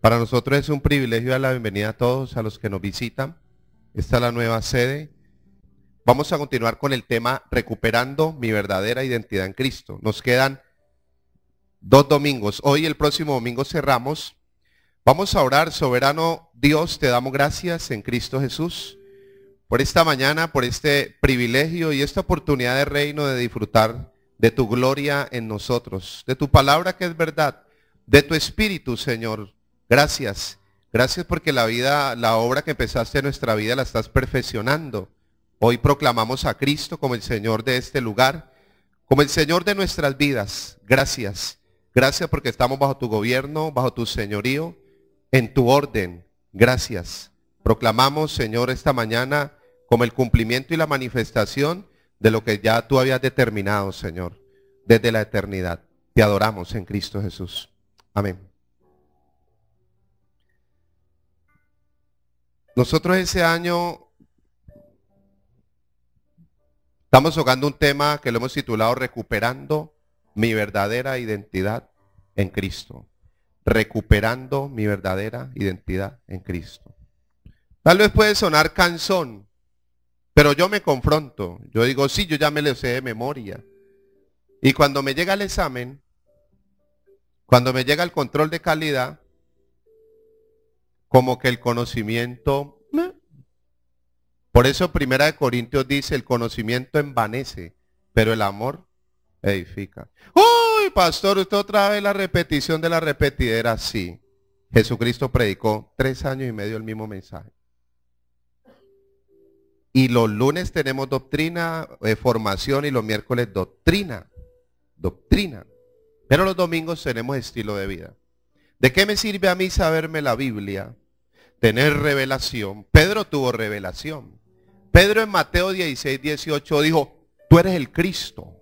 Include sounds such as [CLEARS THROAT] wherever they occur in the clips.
Para nosotros es un privilegio dar la bienvenida a todos, a los que nos visitan. Esta es la nueva sede. Vamos a continuar con el tema Recuperando mi verdadera identidad en Cristo. Nos quedan dos domingos. Hoy el próximo domingo cerramos. Vamos a orar, soberano Dios, te damos gracias en Cristo Jesús por esta mañana, por este privilegio y esta oportunidad de reino de disfrutar de tu gloria en nosotros, de tu palabra que es verdad, de tu espíritu, Señor, Gracias. Gracias porque la vida, la obra que empezaste en nuestra vida la estás perfeccionando. Hoy proclamamos a Cristo como el Señor de este lugar, como el Señor de nuestras vidas. Gracias. Gracias porque estamos bajo tu gobierno, bajo tu señorío, en tu orden. Gracias. Proclamamos, Señor, esta mañana como el cumplimiento y la manifestación de lo que ya tú habías determinado, Señor, desde la eternidad. Te adoramos en Cristo Jesús. Amén. Nosotros ese año estamos tocando un tema que lo hemos titulado Recuperando mi verdadera identidad en Cristo. Recuperando mi verdadera identidad en Cristo. Tal vez puede sonar canzón, pero yo me confronto. Yo digo, sí, yo ya me lo sé de memoria. Y cuando me llega el examen, cuando me llega el control de calidad, como que el conocimiento... Por eso Primera de Corintios dice, el conocimiento envanece, pero el amor edifica. ¡Uy, pastor! Usted otra vez la repetición de la repetidera. Sí, Jesucristo predicó tres años y medio el mismo mensaje. Y los lunes tenemos doctrina, eh, formación y los miércoles doctrina. Doctrina. Pero los domingos tenemos estilo de vida. ¿De qué me sirve a mí saberme la Biblia? Tener revelación. Pedro tuvo revelación. Pedro en Mateo 16, 18 dijo, tú eres el Cristo,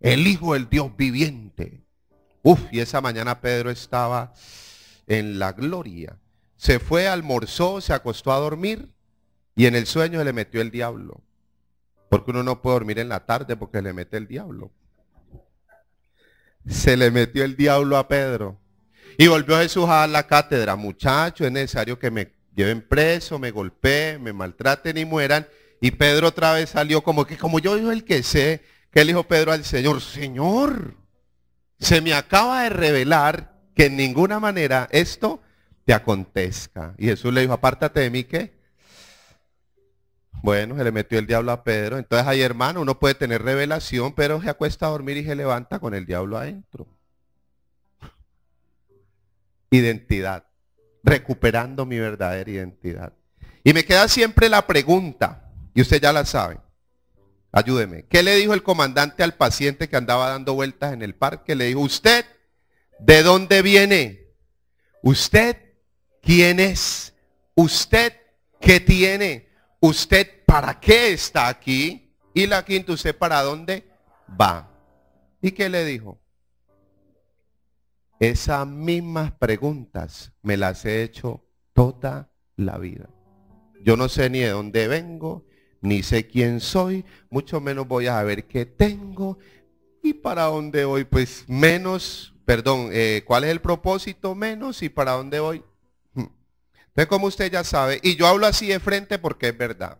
el Hijo del Dios viviente. Uf, y esa mañana Pedro estaba en la gloria. Se fue, almorzó, se acostó a dormir y en el sueño se le metió el diablo. Porque uno no puede dormir en la tarde porque le mete el diablo. Se le metió el diablo a Pedro. Y volvió Jesús a la cátedra, muchachos, es necesario que me lleven preso, me golpeen, me maltraten y mueran. Y Pedro otra vez salió como que, como yo soy el que sé, que le dijo Pedro al Señor, Señor, se me acaba de revelar que en ninguna manera esto te acontezca. Y Jesús le dijo, apártate de mí, ¿qué? Bueno, se le metió el diablo a Pedro. Entonces ahí, hermano, uno puede tener revelación, pero se acuesta a dormir y se levanta con el diablo adentro identidad, recuperando mi verdadera identidad. Y me queda siempre la pregunta, y usted ya la sabe, ayúdeme, ¿qué le dijo el comandante al paciente que andaba dando vueltas en el parque? Le dijo, usted, ¿de dónde viene? ¿Usted quién es? ¿Usted qué tiene? ¿Usted para qué está aquí? Y la quinta, ¿usted para dónde va? ¿Y qué le dijo? Esas mismas preguntas me las he hecho toda la vida. Yo no sé ni de dónde vengo, ni sé quién soy, mucho menos voy a saber qué tengo y para dónde voy, pues menos, perdón, eh, cuál es el propósito menos y para dónde voy. Hmm. Entonces, como usted ya sabe, y yo hablo así de frente porque es verdad.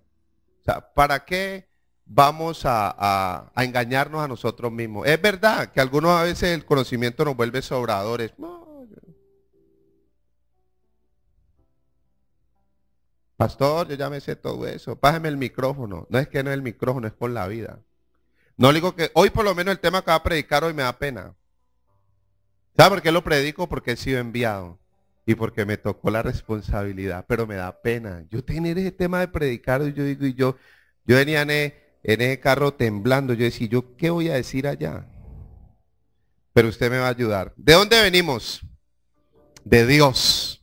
O sea, ¿para qué vamos a, engañarnos a nosotros mismos. Es verdad que algunos a veces el conocimiento nos vuelve sobradores. Pastor, yo ya me sé todo eso. Pájame el micrófono. No es que no es el micrófono, es por la vida. No digo que hoy por lo menos el tema que va a predicar hoy me da pena. ¿Sabe por qué lo predico? Porque he sido enviado y porque me tocó la responsabilidad, pero me da pena. Yo tener ese tema de predicar, yo digo, y yo, yo venía en ese carro temblando. Yo decía, ¿yo qué voy a decir allá? Pero usted me va a ayudar. ¿De dónde venimos? De Dios.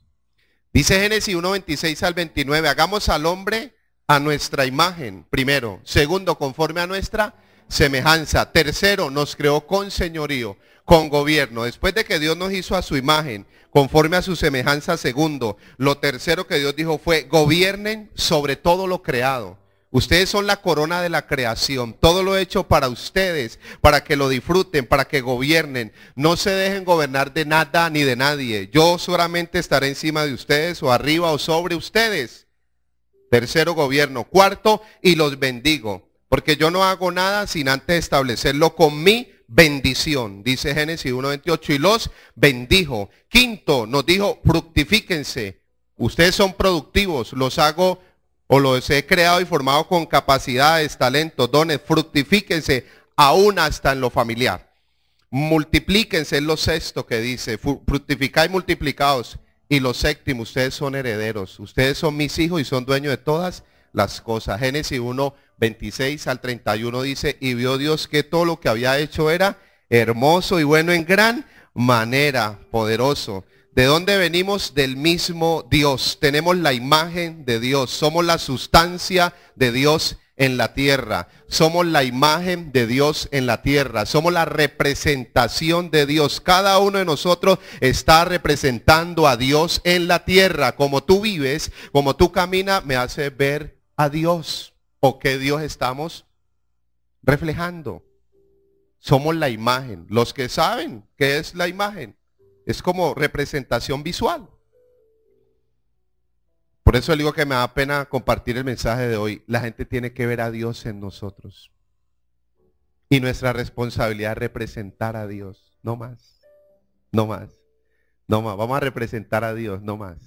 Dice Génesis 1.26 al 29, hagamos al hombre a nuestra imagen, primero. Segundo, conforme a nuestra semejanza. Tercero, nos creó con señorío, con gobierno. Después de que Dios nos hizo a su imagen, conforme a su semejanza, segundo. Lo tercero que Dios dijo fue, gobiernen sobre todo lo creado. Ustedes son la corona de la creación. Todo lo hecho para ustedes, para que lo disfruten, para que gobiernen. No se dejen gobernar de nada ni de nadie. Yo solamente estaré encima de ustedes o arriba o sobre ustedes. Tercero gobierno. Cuarto, y los bendigo. Porque yo no hago nada sin antes establecerlo con mi bendición. Dice Génesis 1.28 y los bendijo. Quinto, nos dijo, fructifíquense. Ustedes son productivos. Los hago o los he creado y formado con capacidades, talentos, dones, fructifíquense aún hasta en lo familiar. Multiplíquense, es lo sexto que dice, y multiplicados. Y lo séptimo, ustedes son herederos, ustedes son mis hijos y son dueños de todas las cosas. Génesis 1, 26 al 31 dice, y vio Dios que todo lo que había hecho era hermoso y bueno en gran manera, poderoso. ¿De dónde venimos? Del mismo Dios. Tenemos la imagen de Dios. Somos la sustancia de Dios en la tierra. Somos la imagen de Dios en la tierra. Somos la representación de Dios. Cada uno de nosotros está representando a Dios en la tierra. Como tú vives, como tú caminas, me hace ver a Dios. ¿O qué Dios estamos reflejando? Somos la imagen. Los que saben qué es la imagen es como representación visual. Por eso digo que me da pena compartir el mensaje de hoy. La gente tiene que ver a Dios en nosotros. Y nuestra responsabilidad es representar a Dios. No más. No más. No más. Vamos a representar a Dios. No más.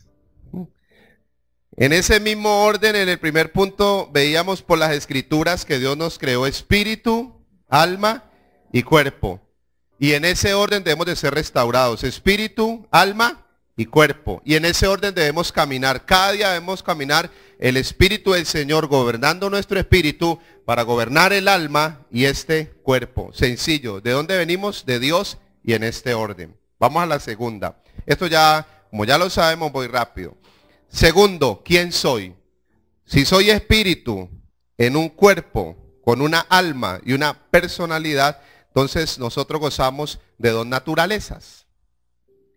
En ese mismo orden, en el primer punto, veíamos por las escrituras que Dios nos creó espíritu, alma y cuerpo. Y en ese orden debemos de ser restaurados, espíritu, alma y cuerpo. Y en ese orden debemos caminar. Cada día debemos caminar el espíritu del Señor gobernando nuestro espíritu para gobernar el alma y este cuerpo. Sencillo. ¿De dónde venimos? De Dios y en este orden. Vamos a la segunda. Esto ya, como ya lo sabemos, voy rápido. Segundo, ¿quién soy? Si soy espíritu en un cuerpo, con una alma y una personalidad, entonces nosotros gozamos de dos naturalezas.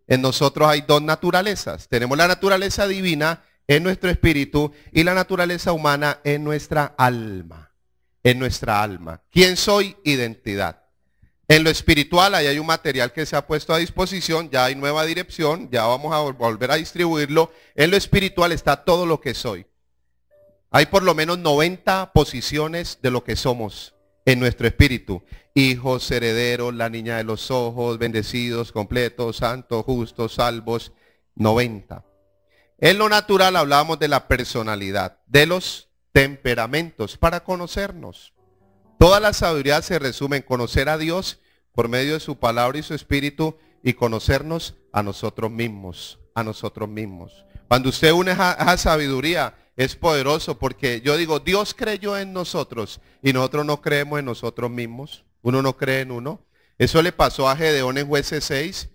En nosotros hay dos naturalezas. Tenemos la naturaleza divina en nuestro espíritu y la naturaleza humana en nuestra alma. En nuestra alma. ¿Quién soy? Identidad. En lo espiritual ahí hay un material que se ha puesto a disposición, ya hay nueva dirección, ya vamos a volver a distribuirlo. En lo espiritual está todo lo que soy. Hay por lo menos 90 posiciones de lo que somos en nuestro espíritu. Hijos, herederos, la niña de los ojos, bendecidos, completos, santos, justos, salvos, 90. En lo natural hablamos de la personalidad, de los temperamentos, para conocernos. Toda la sabiduría se resume en conocer a Dios por medio de su palabra y su espíritu y conocernos a nosotros mismos, a nosotros mismos. Cuando usted une a, a sabiduría, es poderoso porque yo digo, Dios creyó en nosotros y nosotros no creemos en nosotros mismos. Uno no cree en uno. Eso le pasó a Gedeón en jueces 6.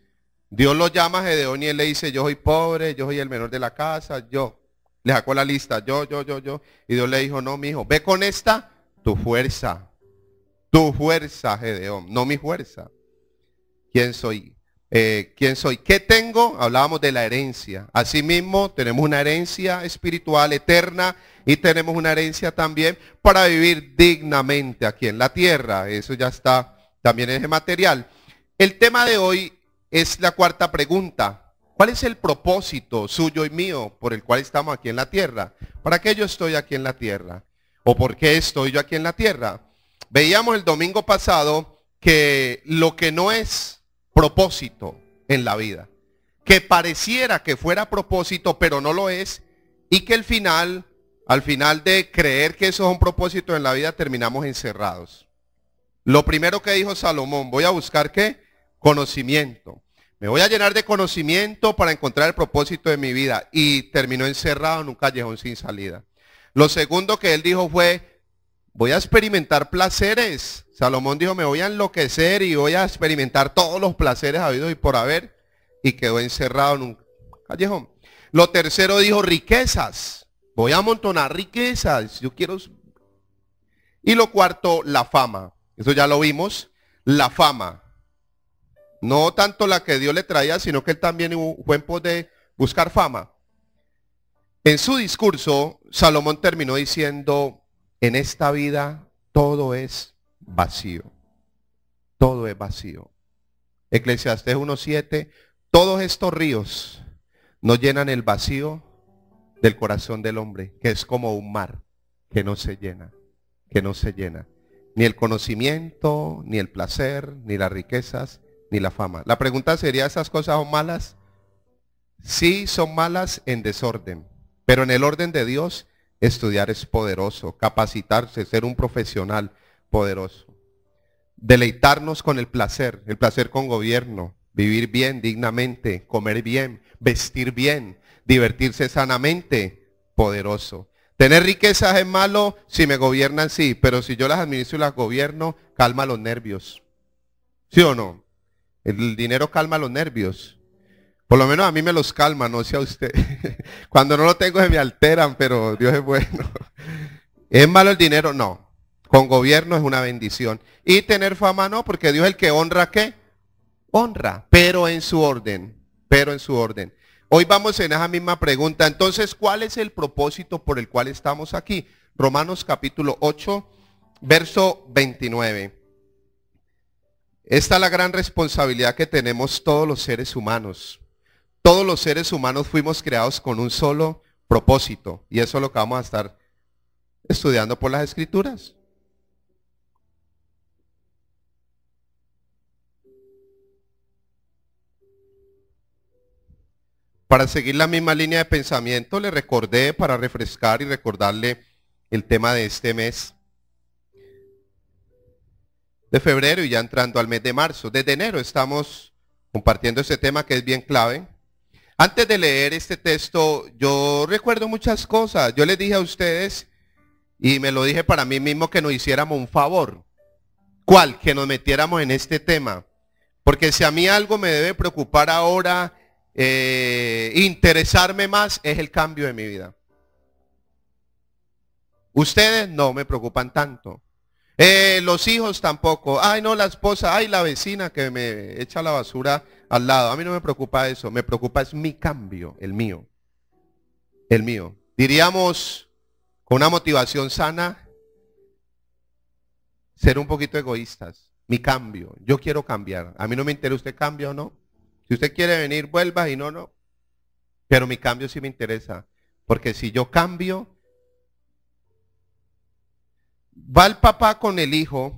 Dios lo llama a Gedeón y él le dice, yo soy pobre, yo soy el menor de la casa, yo. Le sacó la lista, yo, yo, yo, yo. Y Dios le dijo, no, mi hijo, ve con esta tu fuerza. Tu fuerza, Gedeón, no mi fuerza. ¿Quién soy? Eh, quién soy, qué tengo, hablábamos de la herencia. Asimismo, tenemos una herencia espiritual eterna y tenemos una herencia también para vivir dignamente aquí en la tierra. Eso ya está también en el material. El tema de hoy es la cuarta pregunta. ¿Cuál es el propósito suyo y mío por el cual estamos aquí en la tierra? ¿Para qué yo estoy aquí en la tierra? ¿O por qué estoy yo aquí en la tierra? Veíamos el domingo pasado que lo que no es propósito en la vida. Que pareciera que fuera propósito, pero no lo es. Y que al final, al final de creer que eso es un propósito en la vida, terminamos encerrados. Lo primero que dijo Salomón, voy a buscar qué? Conocimiento. Me voy a llenar de conocimiento para encontrar el propósito de mi vida. Y terminó encerrado en un callejón sin salida. Lo segundo que él dijo fue, voy a experimentar placeres Salomón dijo, me voy a enloquecer y voy a experimentar todos los placeres habidos y por haber. Y quedó encerrado en un callejón. Lo tercero dijo, riquezas. Voy a amontonar riquezas. Yo quiero... Y lo cuarto, la fama. Eso ya lo vimos. La fama. No tanto la que Dios le traía, sino que él también fue en pos de buscar fama. En su discurso, Salomón terminó diciendo, en esta vida todo es vacío. Todo es vacío. Eclesiastés 1.7, todos estos ríos no llenan el vacío del corazón del hombre, que es como un mar que no se llena, que no se llena. Ni el conocimiento, ni el placer, ni las riquezas, ni la fama. La pregunta sería, ¿esas cosas son malas? Sí, son malas en desorden, pero en el orden de Dios, estudiar es poderoso, capacitarse, ser un profesional, poderoso. Deleitarnos con el placer, el placer con gobierno, vivir bien, dignamente, comer bien, vestir bien, divertirse sanamente, poderoso. Tener riquezas es malo si me gobiernan, sí, pero si yo las administro y las gobierno, calma los nervios. ¿Sí o no? El dinero calma los nervios. Por lo menos a mí me los calma, no sé a usted. [LAUGHS] Cuando no lo tengo se me alteran, pero Dios es bueno. [LAUGHS] ¿Es malo el dinero? No. Con gobierno es una bendición. Y tener fama no, porque Dios es el que honra qué? Honra, pero en su orden, pero en su orden. Hoy vamos en esa misma pregunta. Entonces, ¿cuál es el propósito por el cual estamos aquí? Romanos capítulo 8, verso 29. Esta es la gran responsabilidad que tenemos todos los seres humanos. Todos los seres humanos fuimos creados con un solo propósito. Y eso es lo que vamos a estar estudiando por las escrituras. Para seguir la misma línea de pensamiento, le recordé para refrescar y recordarle el tema de este mes de febrero y ya entrando al mes de marzo. Desde enero estamos compartiendo este tema que es bien clave. Antes de leer este texto, yo recuerdo muchas cosas. Yo les dije a ustedes, y me lo dije para mí mismo, que nos hiciéramos un favor. ¿Cuál? Que nos metiéramos en este tema. Porque si a mí algo me debe preocupar ahora eh, interesarme más es el cambio de mi vida. Ustedes no me preocupan tanto. Eh, los hijos tampoco. Ay, no, la esposa. Ay, la vecina que me echa la basura al lado. A mí no me preocupa eso. Me preocupa es mi cambio, el mío. El mío. Diríamos, con una motivación sana, ser un poquito egoístas. Mi cambio. Yo quiero cambiar. A mí no me interesa usted cambia o no. Si usted quiere venir, vuelva y no, no. Pero mi cambio sí me interesa. Porque si yo cambio, va el papá con el hijo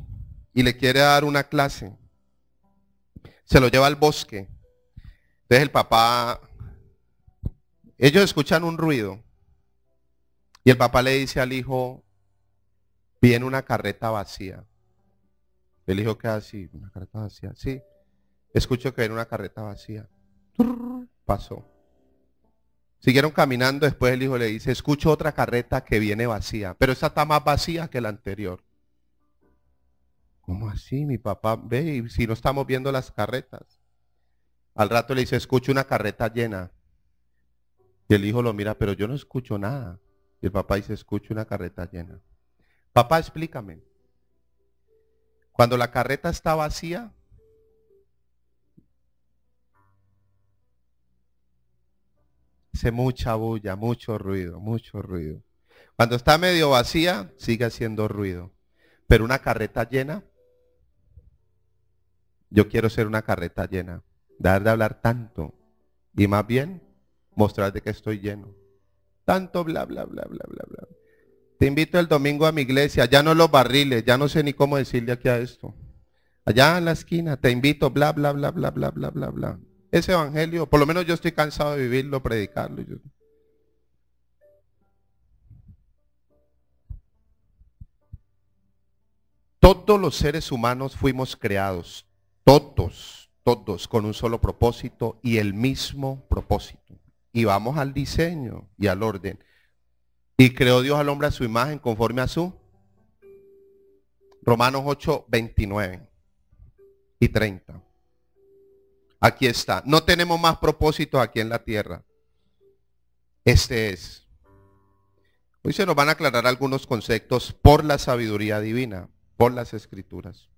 y le quiere dar una clase. Se lo lleva al bosque. Entonces el papá, ellos escuchan un ruido. Y el papá le dice al hijo, viene una carreta vacía. El hijo queda así, una carreta vacía. Sí, Escucho que viene una carreta vacía. Pasó. Siguieron caminando, después el hijo le dice, escucho otra carreta que viene vacía, pero esa está más vacía que la anterior. ¿Cómo así, mi papá? Ve, si no estamos viendo las carretas. Al rato le dice, escucho una carreta llena. Y el hijo lo mira, pero yo no escucho nada. Y el papá dice, escucho una carreta llena. Papá, explícame. Cuando la carreta está vacía, hace mucha bulla, mucho ruido, mucho ruido. Cuando está medio vacía, sigue haciendo ruido. Pero una carreta llena, yo quiero ser una carreta llena. Dar de hablar tanto. Y más bien, mostrarte que estoy lleno. Tanto bla, bla, bla, bla, bla, bla. Te invito el domingo a mi iglesia. Ya no los barriles, ya no sé ni cómo decirle aquí a esto. Allá en la esquina, te invito, bla, bla, bla, bla, bla, bla, bla, bla. Ese evangelio, por lo menos yo estoy cansado de vivirlo, predicarlo. Todos los seres humanos fuimos creados, todos, todos, con un solo propósito y el mismo propósito. Y vamos al diseño y al orden. Y creó Dios al hombre a su imagen conforme a su. Romanos 8, 29 y 30. Aquí está. No tenemos más propósito aquí en la tierra. Este es. Hoy se nos van a aclarar algunos conceptos por la sabiduría divina, por las escrituras.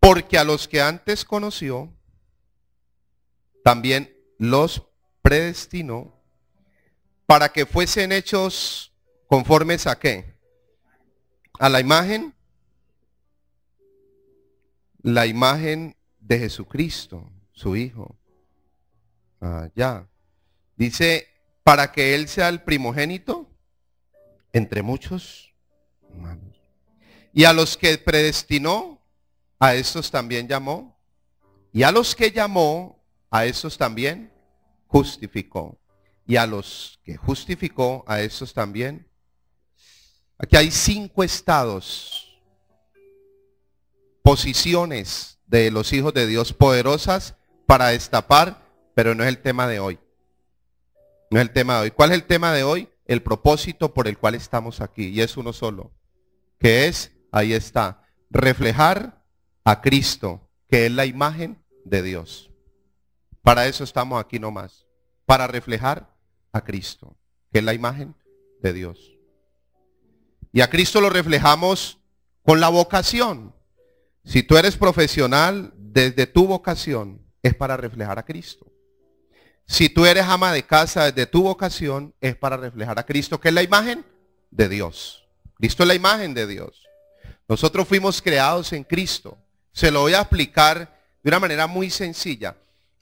Porque a los que antes conoció, también los predestinó para que fuesen hechos conformes a qué? A la imagen la imagen de Jesucristo, su Hijo. Ah, ya. Dice, para que Él sea el primogénito entre muchos Y a los que predestinó, a estos también llamó. Y a los que llamó, a estos también justificó. Y a los que justificó, a estos también. Aquí hay cinco estados posiciones de los hijos de Dios poderosas para destapar, pero no es el tema de hoy. No es el tema de hoy. ¿Cuál es el tema de hoy? El propósito por el cual estamos aquí. Y es uno solo. Que es, ahí está, reflejar a Cristo, que es la imagen de Dios. Para eso estamos aquí nomás. Para reflejar a Cristo, que es la imagen de Dios. Y a Cristo lo reflejamos con la vocación. Si tú eres profesional, desde tu vocación es para reflejar a Cristo. Si tú eres ama de casa, desde tu vocación es para reflejar a Cristo, que es la imagen de Dios. Cristo es la imagen de Dios. Nosotros fuimos creados en Cristo. Se lo voy a explicar de una manera muy sencilla.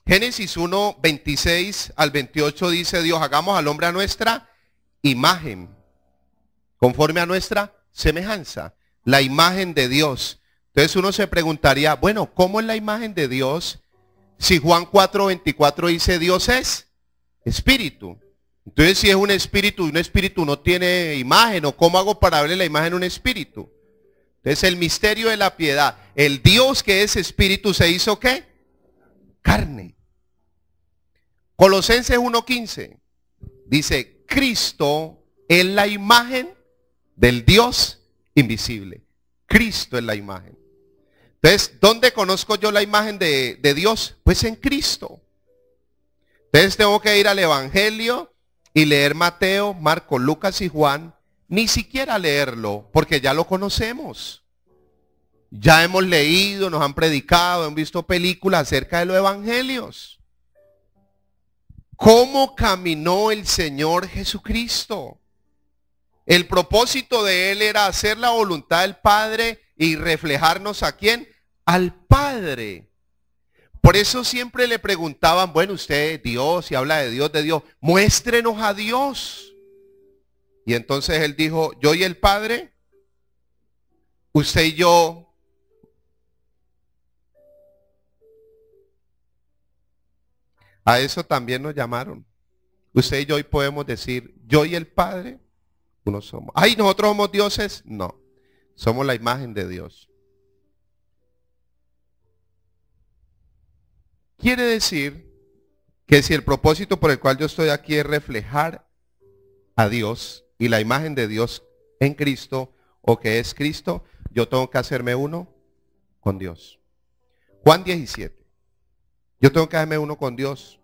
Génesis 1, 26 al 28 dice Dios, hagamos al hombre a nuestra imagen, conforme a nuestra semejanza, la imagen de Dios. Entonces uno se preguntaría, bueno, ¿cómo es la imagen de Dios si Juan 4:24 dice Dios es espíritu? Entonces si es un espíritu y un espíritu no tiene imagen, ¿o cómo hago para darle la imagen a un espíritu? Entonces el misterio de la piedad, el Dios que es espíritu se hizo qué? Carne. Colosenses 1:15 dice, Cristo es la imagen del Dios invisible. Cristo es la imagen. Entonces, ¿dónde conozco yo la imagen de, de, Dios? Pues en Cristo. Entonces tengo que ir al Evangelio y leer Mateo, Marco, Lucas y Juan. Ni siquiera leerlo, porque ya lo conocemos. Ya hemos leído, nos han predicado, hemos visto películas acerca de los evangelios. ¿Cómo caminó el Señor Jesucristo? El propósito de Él era hacer la voluntad del Padre y reflejarnos a quién? al Padre. Por eso siempre le preguntaban, bueno, usted Dios y habla de Dios, de Dios, muéstrenos a Dios. Y entonces él dijo, yo y el Padre, usted y yo A eso también nos llamaron. Usted y yo hoy podemos decir, yo y el Padre, uno somos. Ay, nosotros somos dioses. No, somos la imagen de Dios. Quiere decir que si el propósito por el cual yo estoy aquí es reflejar a Dios y la imagen de Dios en Cristo o que es Cristo, yo tengo que hacerme uno con Dios. Juan 17. Yo tengo que hacerme uno con Dios.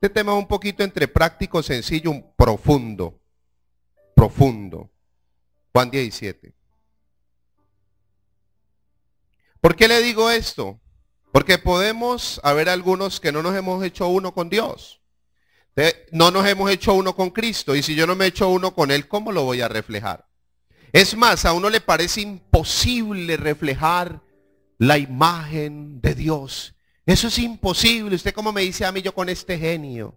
Este tema es un poquito entre práctico, sencillo, un profundo. Profundo. Juan 17. ¿Por qué le digo esto? Porque podemos haber algunos que no nos hemos hecho uno con Dios. No nos hemos hecho uno con Cristo. Y si yo no me he hecho uno con Él, ¿cómo lo voy a reflejar? Es más, a uno le parece imposible reflejar la imagen de Dios. Eso es imposible. Usted como me dice a mí, yo con este genio.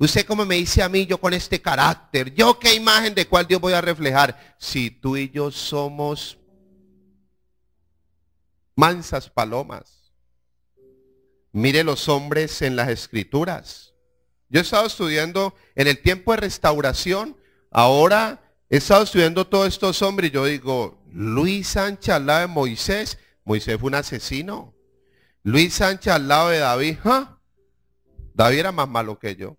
Usted como me dice a mí, yo con este carácter. Yo qué imagen de cuál Dios voy a reflejar. Si tú y yo somos mansas palomas. Mire los hombres en las escrituras. Yo he estado estudiando en el tiempo de restauración, ahora he estado estudiando todos estos hombres y yo digo, Luis Sánchez al lado de Moisés, Moisés fue un asesino. Luis Sánchez al lado de David, ¿ah? David era más malo que yo,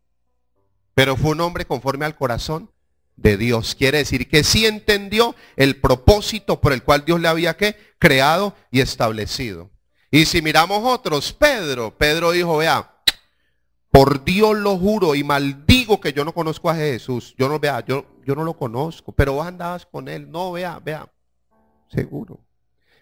pero fue un hombre conforme al corazón de Dios. Quiere decir que sí entendió el propósito por el cual Dios le había creado y establecido. Y si miramos otros, Pedro, Pedro dijo, vea, por Dios lo juro y maldigo que yo no conozco a Jesús. Yo no, vea, yo, yo no lo conozco, pero vos andabas con él. No, vea, vea, seguro.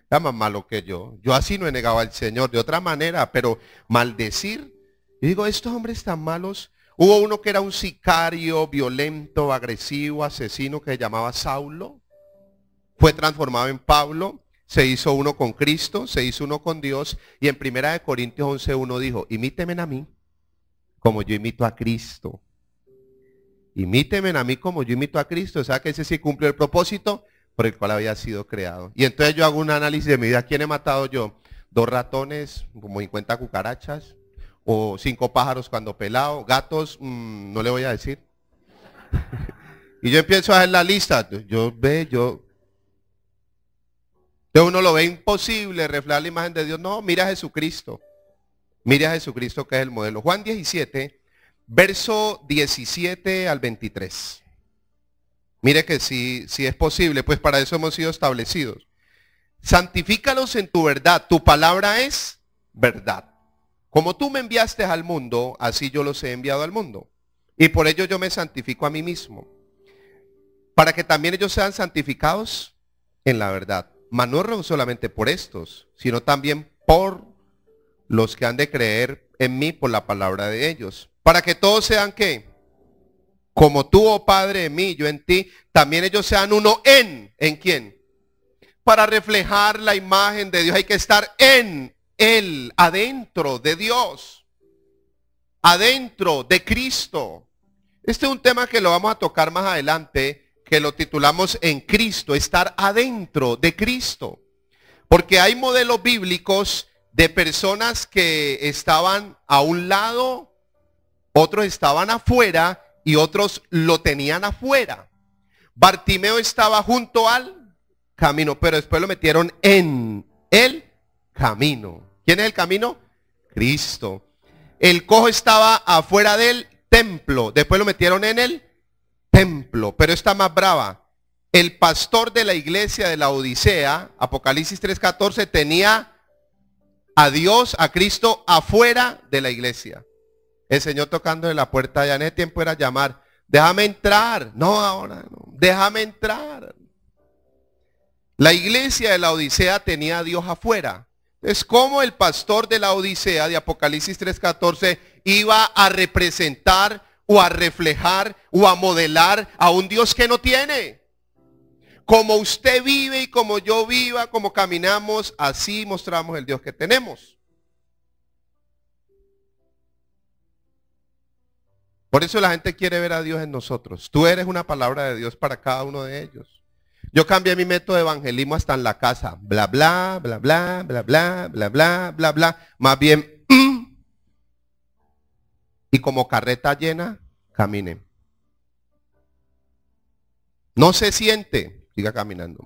Está más malo que yo. Yo así no he negado al Señor de otra manera, pero maldecir. digo, estos hombres tan malos. Hubo uno que era un sicario, violento, agresivo, asesino que se llamaba Saulo. Fue transformado en Pablo se hizo uno con Cristo, se hizo uno con Dios, y en Primera de Corintios 11.1 dijo, Imíteme a mí como yo imito a Cristo. Imíteme a mí como yo imito a Cristo. O sea que ese sí cumplió el propósito por el cual había sido creado. Y entonces yo hago un análisis de mi vida. ¿Quién he matado yo? Dos ratones, como 50 cucarachas, o cinco pájaros cuando pelado, gatos, mm, no le voy a decir. [LAUGHS] y yo empiezo a hacer la lista. Yo ve, yo entonces uno lo ve imposible reflejar la imagen de Dios. No, mira a Jesucristo. Mira a Jesucristo que es el modelo. Juan 17, verso 17 al 23. Mire que si, si es posible, pues para eso hemos sido establecidos. Santifícalos en tu verdad. Tu palabra es verdad. Como tú me enviaste al mundo, así yo los he enviado al mundo. Y por ello yo me santifico a mí mismo. Para que también ellos sean santificados en la verdad mas no solamente por estos, sino también por los que han de creer en mí por la palabra de ellos. Para que todos sean que, como tú, oh Padre, en mí, yo en ti, también ellos sean uno en, ¿en quién? Para reflejar la imagen de Dios hay que estar en Él, adentro de Dios, adentro de Cristo. Este es un tema que lo vamos a tocar más adelante que lo titulamos En Cristo, estar adentro de Cristo. Porque hay modelos bíblicos de personas que estaban a un lado, otros estaban afuera y otros lo tenían afuera. Bartimeo estaba junto al camino, pero después lo metieron en el camino. ¿Quién es el camino? Cristo. El cojo estaba afuera del templo, después lo metieron en el templo, pero está más brava. El pastor de la iglesia de la Odisea, Apocalipsis 3:14, tenía a Dios, a Cristo, afuera de la iglesia. El Señor tocando en la puerta, ya en ese tiempo era llamar, déjame entrar, no ahora, déjame entrar. La iglesia de la Odisea tenía a Dios afuera. Es como el pastor de la Odisea de Apocalipsis 3:14 iba a representar o a reflejar o a modelar a un Dios que no tiene. Como usted vive y como yo viva, como caminamos, así mostramos el Dios que tenemos. Por eso la gente quiere ver a Dios en nosotros. Tú eres una palabra de Dios para cada uno de ellos. Yo cambié mi método de evangelismo hasta en la casa. Bla, bla, bla, bla, bla, bla, bla, bla, bla, bla. Más bien, mm, y como carreta llena, camine No se siente, siga caminando.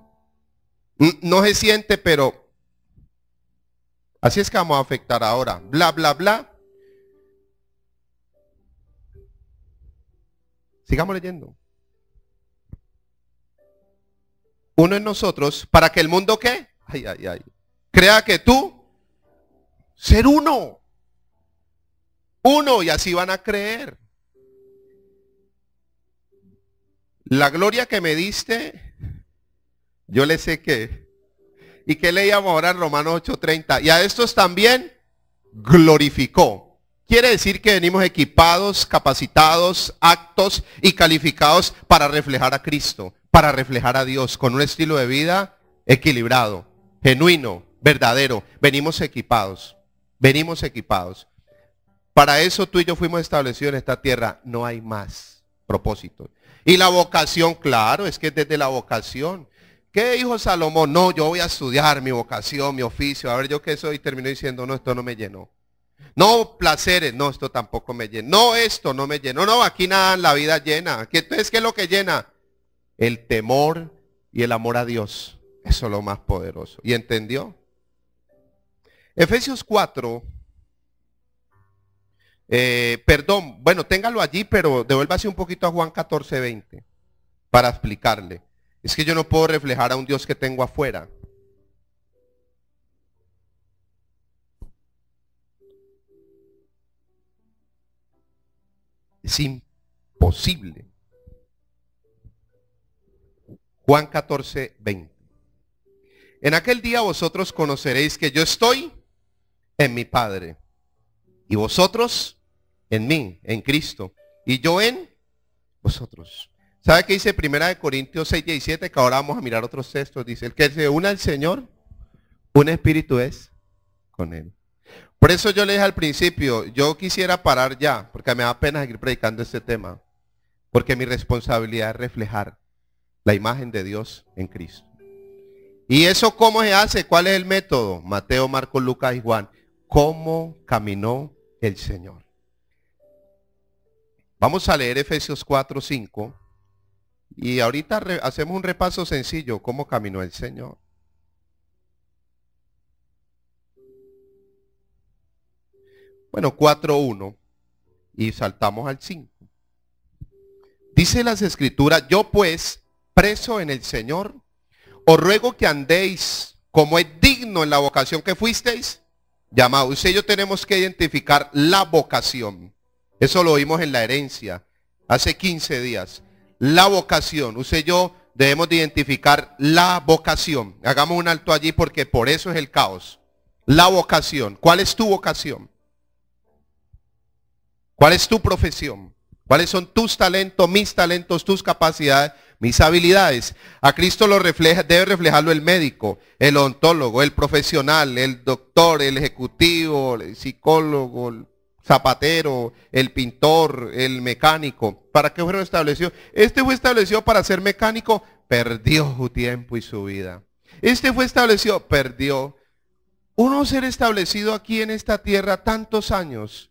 No se siente, pero así es que vamos a afectar ahora. Bla, bla, bla. Sigamos leyendo. Uno en nosotros, para que el mundo que Ay, ay, ay. Crea que tú, ser uno uno y así van a creer. La gloria que me diste, yo le sé que. ¿Y qué leíamos ahora en Romanos 8:30? Y a estos también glorificó. Quiere decir que venimos equipados, capacitados, actos y calificados para reflejar a Cristo, para reflejar a Dios, con un estilo de vida equilibrado, genuino, verdadero. Venimos equipados, venimos equipados. Para eso tú y yo fuimos establecidos en esta tierra. No hay más propósito. Y la vocación, claro, es que desde la vocación. ¿Qué dijo Salomón? No, yo voy a estudiar mi vocación, mi oficio. A ver, yo qué soy. Terminó diciendo, no, esto no me llenó. No, placeres, no, esto tampoco me llenó. No, esto no me llenó. No, aquí nada la vida llena. entonces, ¿qué es lo que llena? El temor y el amor a Dios. Eso es lo más poderoso. ¿Y entendió? Efesios 4, eh, perdón, bueno, téngalo allí, pero devuélvase un poquito a Juan 14, 20 para explicarle. Es que yo no puedo reflejar a un Dios que tengo afuera. Es imposible. Juan 14, 20. En aquel día vosotros conoceréis que yo estoy en mi Padre. Y vosotros en mí, en Cristo, y yo en vosotros. ¿Sabe qué dice 1 Corintios 6, 17? Que ahora vamos a mirar otros textos. Dice, el que se une al Señor, un espíritu es con él. Por eso yo le dije al principio, yo quisiera parar ya, porque me da pena seguir predicando este tema, porque mi responsabilidad es reflejar la imagen de Dios en Cristo. ¿Y eso cómo se hace? ¿Cuál es el método? Mateo, Marcos, Lucas y Juan. ¿Cómo caminó el Señor? Vamos a leer Efesios 4, 5. Y ahorita hacemos un repaso sencillo, cómo caminó el Señor. Bueno, 4.1 y saltamos al 5. Dice las escrituras, yo pues, preso en el Señor, os ruego que andéis como es digno en la vocación que fuisteis. Llamado, y yo tenemos que identificar la vocación. Eso lo vimos en la herencia hace 15 días. La vocación. Usted y yo debemos identificar la vocación. Hagamos un alto allí porque por eso es el caos. La vocación. ¿Cuál es tu vocación? ¿Cuál es tu profesión? ¿Cuáles son tus talentos, mis talentos, tus capacidades, mis habilidades? A Cristo lo refleja, debe reflejarlo el médico, el ontólogo, el profesional, el doctor, el ejecutivo, el psicólogo, zapatero, el pintor, el mecánico. ¿Para qué fueron establecidos? Este fue establecido para ser mecánico, perdió su tiempo y su vida. Este fue establecido, perdió. Uno ser establecido aquí en esta tierra tantos años.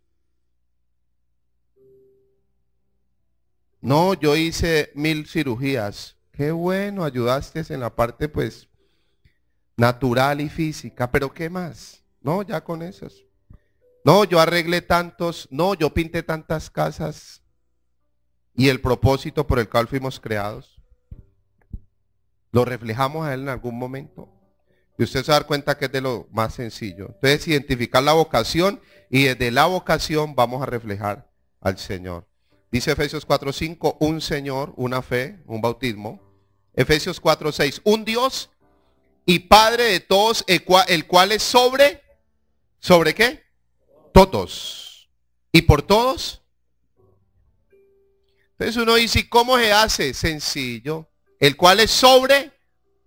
No, yo hice mil cirugías. Qué bueno, ayudaste en la parte pues natural y física, pero ¿qué más? No, ya con esas. No, yo arreglé tantos, no, yo pinté tantas casas y el propósito por el cual fuimos creados. Lo reflejamos a él en algún momento. Y usted se va a dar cuenta que es de lo más sencillo. Entonces, identificar la vocación y desde la vocación vamos a reflejar al Señor. Dice Efesios 4:5, un Señor, una fe, un bautismo. Efesios 4:6, un Dios y Padre de todos, el cual, el cual es sobre, ¿sobre qué? todos. ¿Y por todos? Entonces uno dice, ¿cómo se hace? Sencillo. El cual es sobre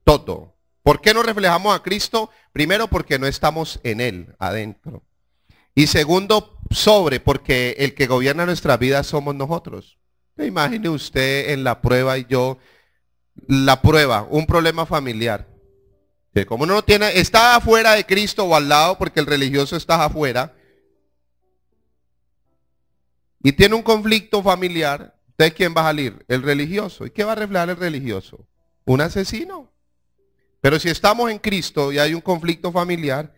todo. ¿Por qué no reflejamos a Cristo? Primero, porque no estamos en Él, adentro. Y segundo, sobre, porque el que gobierna nuestra vida somos nosotros. Imagine usted en la prueba y yo, la prueba, un problema familiar. Como no tiene, está afuera de Cristo o al lado, porque el religioso está afuera, y tiene un conflicto familiar, ¿usted quién va a salir? El religioso. ¿Y qué va a reflejar el religioso? Un asesino. Pero si estamos en Cristo y hay un conflicto familiar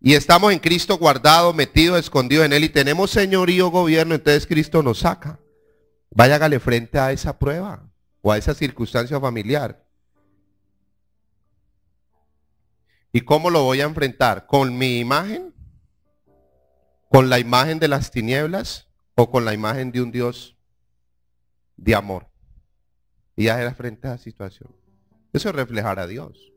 y estamos en Cristo guardado, metido, escondido en Él y tenemos señorío, gobierno, entonces Cristo nos saca. Vaya, frente a esa prueba o a esa circunstancia familiar. ¿Y cómo lo voy a enfrentar? ¿Con mi imagen? ¿Con la imagen de las tinieblas? o con la imagen de un Dios de amor. Y era frente a esa situación. Eso es reflejar a Dios.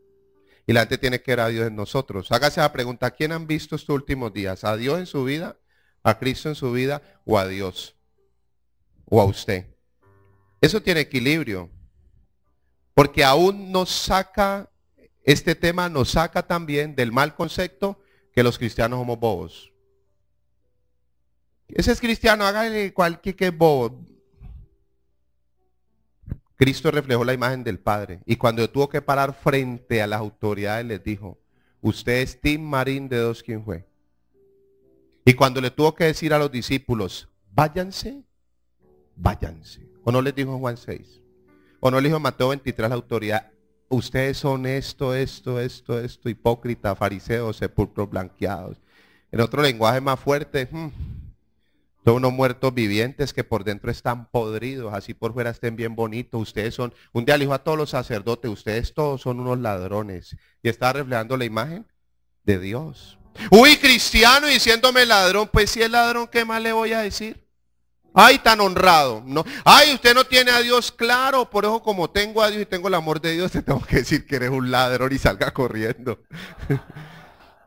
Y la gente tiene que ver a Dios en nosotros. Hágase la pregunta, ¿quién han visto estos últimos días? ¿A Dios en su vida? ¿A Cristo en su vida? ¿O a Dios? ¿O a usted? Eso tiene equilibrio. Porque aún nos saca, este tema nos saca también del mal concepto que los cristianos somos bobos. Ese es cristiano, hágale cualquier que bobo. Cristo reflejó la imagen del Padre y cuando tuvo que parar frente a las autoridades les dijo, usted es Tim Marín de dos quien fue. Y cuando le tuvo que decir a los discípulos, váyanse, váyanse. O no les dijo Juan 6. O no le dijo Mateo 23 la autoridad, ustedes son esto, esto, esto, esto, hipócrita, fariseos, sepulcros blanqueados. En otro lenguaje más fuerte, hmm, son unos muertos vivientes que por dentro están podridos, así por fuera estén bien bonitos. Ustedes son, un día le dijo a todos los sacerdotes, ustedes todos son unos ladrones. Y está reflejando la imagen de Dios. Uy, cristiano diciéndome ladrón, pues si es ladrón, ¿qué más le voy a decir? Ay, tan honrado. No. Ay, usted no tiene a Dios claro. Por eso, como tengo a Dios y tengo el amor de Dios, [LAUGHS] te tengo que decir que eres un ladrón y salga corriendo. [LAUGHS]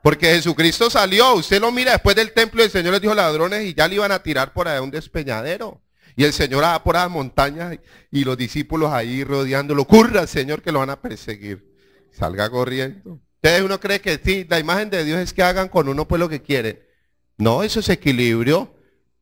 Porque Jesucristo salió, usted lo mira después del templo el Señor les dijo ladrones y ya le iban a tirar por ahí un despeñadero. Y el Señor va por las montañas y los discípulos ahí rodeándolo. Curra, Señor, que lo van a perseguir. Salga corriendo. Ustedes uno cree que sí, la imagen de Dios es que hagan con uno pues lo que quieren. No, eso es equilibrio.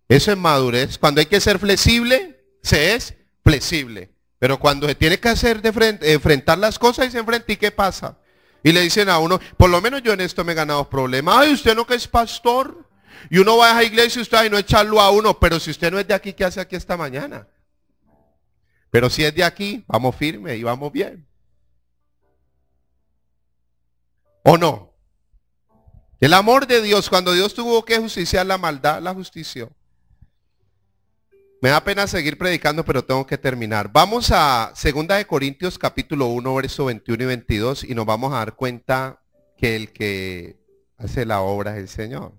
Eso es madurez. Cuando hay que ser flexible, se es flexible. Pero cuando se tiene que hacer de frente, enfrentar las cosas y se enfrenta, ¿y qué pasa? Y le dicen a uno, por lo menos yo en esto me he ganado problemas. Ay, usted no que es pastor. Y uno va a la iglesia y usted y no echarlo a uno. Pero si usted no es de aquí, ¿qué hace aquí esta mañana? Pero si es de aquí, vamos firme y vamos bien. ¿O no? El amor de Dios, cuando Dios tuvo que justiciar la maldad, la justicia. Me da pena seguir predicando, pero tengo que terminar. Vamos a Segunda de Corintios capítulo 1, verso 21 y 22 y nos vamos a dar cuenta que el que hace la obra es el Señor.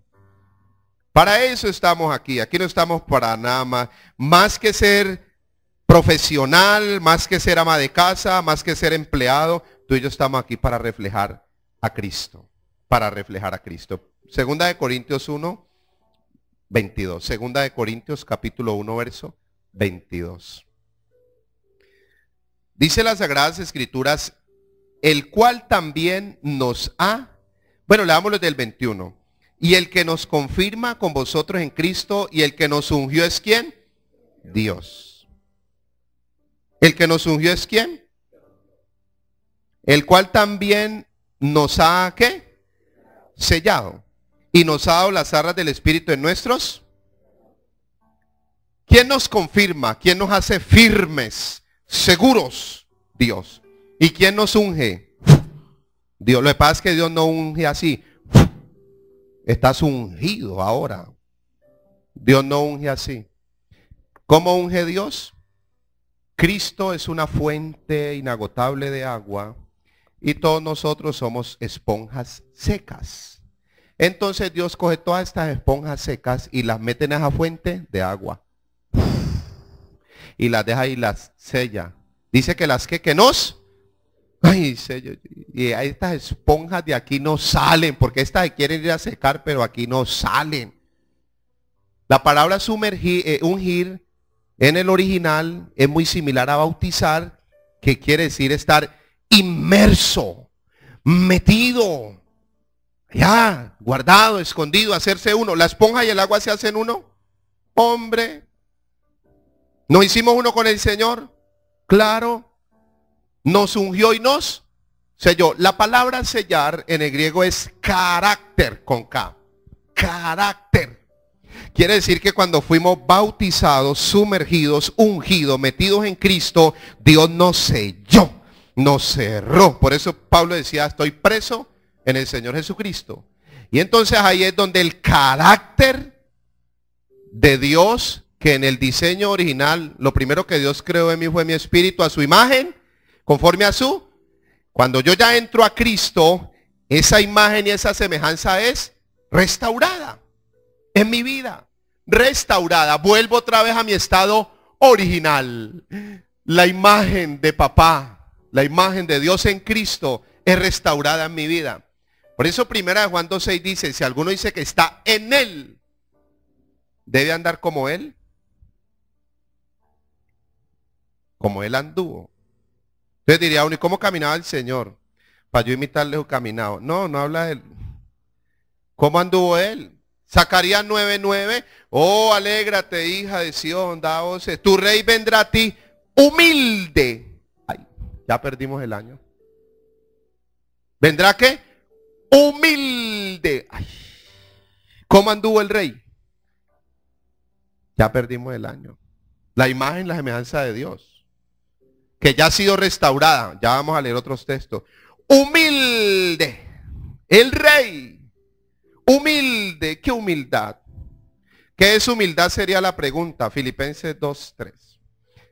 Para eso estamos aquí. Aquí no estamos para nada más. Más que ser profesional, más que ser ama de casa, más que ser empleado, tú y yo estamos aquí para reflejar a Cristo. Para reflejar a Cristo. Segunda de Corintios 1, 22. Segunda de Corintios capítulo 1 verso 22. Dice las Sagradas Escrituras, el cual también nos ha, bueno, leamos los del 21, y el que nos confirma con vosotros en Cristo y el que nos ungió es quién? Dios. El que nos ungió es quién? El cual también nos ha, ¿qué? Sellado y nos ha dado las arras del Espíritu en nuestros. ¿Quién nos confirma? ¿Quién nos hace firmes, seguros? Dios. ¿Y quién nos unge? Dios. Lo que pasa es que Dios no unge así. Estás ungido ahora. Dios no unge así. ¿Cómo unge Dios? Cristo es una fuente inagotable de agua y todos nosotros somos esponjas secas. Entonces Dios coge todas estas esponjas secas y las mete en esa fuente de agua. Y las deja y las sella. Dice que las que, que nos... Ay, y estas esponjas de aquí no salen, porque estas quieren ir a secar, pero aquí no salen. La palabra sumergir, eh, ungir en el original es muy similar a bautizar, que quiere decir estar inmerso, metido, ya, guardado, escondido, hacerse uno. La esponja y el agua se hacen uno. Hombre, ¿nos hicimos uno con el Señor? Claro. Nos ungió y nos selló. La palabra sellar en el griego es carácter con K. Carácter. Quiere decir que cuando fuimos bautizados, sumergidos, ungidos, metidos en Cristo, Dios nos selló, nos cerró. Por eso Pablo decía, estoy preso en el Señor Jesucristo. Y entonces ahí es donde el carácter de Dios, que en el diseño original, lo primero que Dios creó en mí fue mi espíritu a su imagen, conforme a su. Cuando yo ya entro a Cristo, esa imagen y esa semejanza es restaurada en mi vida, restaurada. Vuelvo otra vez a mi estado original. La imagen de papá, la imagen de Dios en Cristo es restaurada en mi vida. Por eso primera de Juan 2.6 dice, si alguno dice que está en él, debe andar como él, como él anduvo. Entonces diría ¿y cómo caminaba el Señor? Para yo imitarle su caminado. No, no habla de él. ¿Cómo anduvo él? Zacarías 9.9, oh, alégrate hija de Sion da tu rey vendrá a ti humilde. Ay, ya perdimos el año. ¿Vendrá qué? humilde. ¿Cómo anduvo el rey? Ya perdimos el año. La imagen, la semejanza de Dios, que ya ha sido restaurada. Ya vamos a leer otros textos. Humilde. El rey. Humilde. ¿Qué humildad? ¿Qué es humildad? Sería la pregunta. Filipenses 2.3.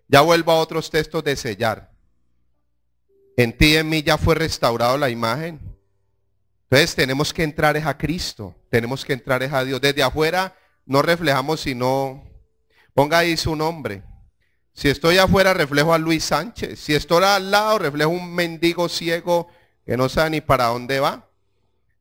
Ya vuelvo a otros textos de sellar. En ti, en mí ya fue restaurado la imagen entonces tenemos que entrar es a Cristo, tenemos que entrar es a Dios. Desde afuera no reflejamos sino, ponga ahí su nombre. Si estoy afuera reflejo a Luis Sánchez, si estoy al lado reflejo un mendigo ciego que no sabe ni para dónde va.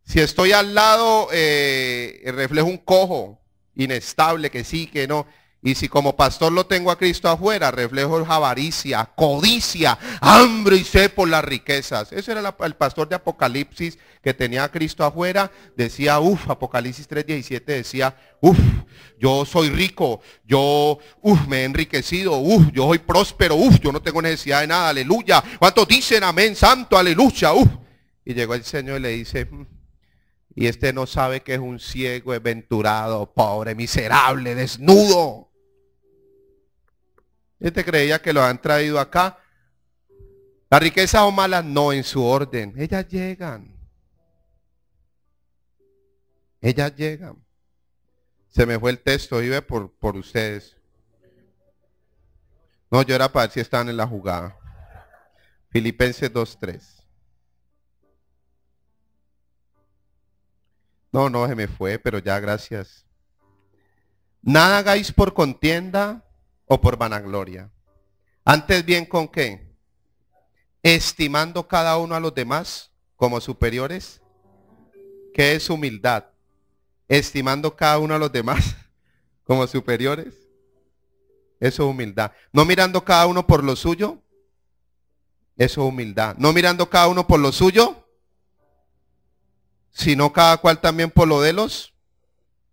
Si estoy al lado eh, reflejo un cojo inestable que sí, que no. Y si como pastor lo tengo a Cristo afuera, reflejo avaricia, codicia, hambre y sed por las riquezas. Ese era el pastor de Apocalipsis que tenía a Cristo afuera. Decía, uff, Apocalipsis 3.17 decía, uff, yo soy rico, yo, uff, me he enriquecido, uff, yo soy próspero, uff, yo no tengo necesidad de nada, aleluya. ¿Cuántos dicen amén, santo, aleluya, uff? Y llegó el Señor y le dice, mm, y este no sabe que es un ciego, aventurado, pobre, miserable, desnudo te creía que lo han traído acá. la riqueza o mala no en su orden. Ellas llegan. Ellas llegan. Se me fue el texto, ¿vive por, por ustedes. No, yo era para ver si estaban en la jugada. Filipenses 2.3. No, no, se me fue, pero ya gracias. Nada hagáis por contienda o por vanagloria. Antes bien, ¿con qué? Estimando cada uno a los demás como superiores. ¿Qué es humildad? Estimando cada uno a los demás [LAUGHS] como superiores. Eso es humildad. No mirando cada uno por lo suyo. Eso es humildad. No mirando cada uno por lo suyo, sino cada cual también por lo de los.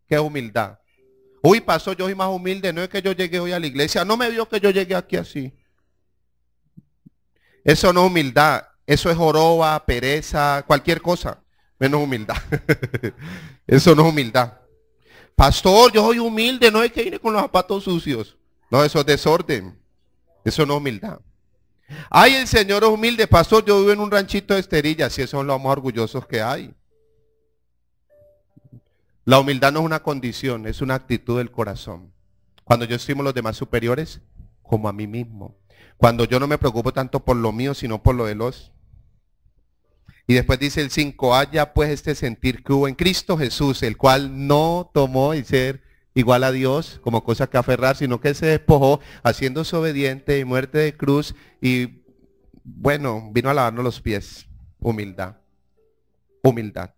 Qué humildad. Uy, pasó, yo soy más humilde, no es que yo llegué hoy a la iglesia, no me vio que yo llegué aquí así. Eso no es humildad, eso es joroba, pereza, cualquier cosa, menos humildad. [LAUGHS] eso no es humildad. Pastor, yo soy humilde, no es que vine con los zapatos sucios. No, eso es desorden. Eso no es humildad. Ay, el Señor es humilde. Pastor, yo vivo en un ranchito de esterillas y esos son los más orgullosos que hay. La humildad no es una condición, es una actitud del corazón. Cuando yo estimo a los demás superiores como a mí mismo. Cuando yo no me preocupo tanto por lo mío, sino por lo de los. Y después dice el 5, haya pues este sentir que hubo en Cristo Jesús, el cual no tomó y ser igual a Dios como cosa que aferrar, sino que se despojó haciéndose obediente y muerte de cruz y bueno, vino a lavarnos los pies. Humildad, humildad,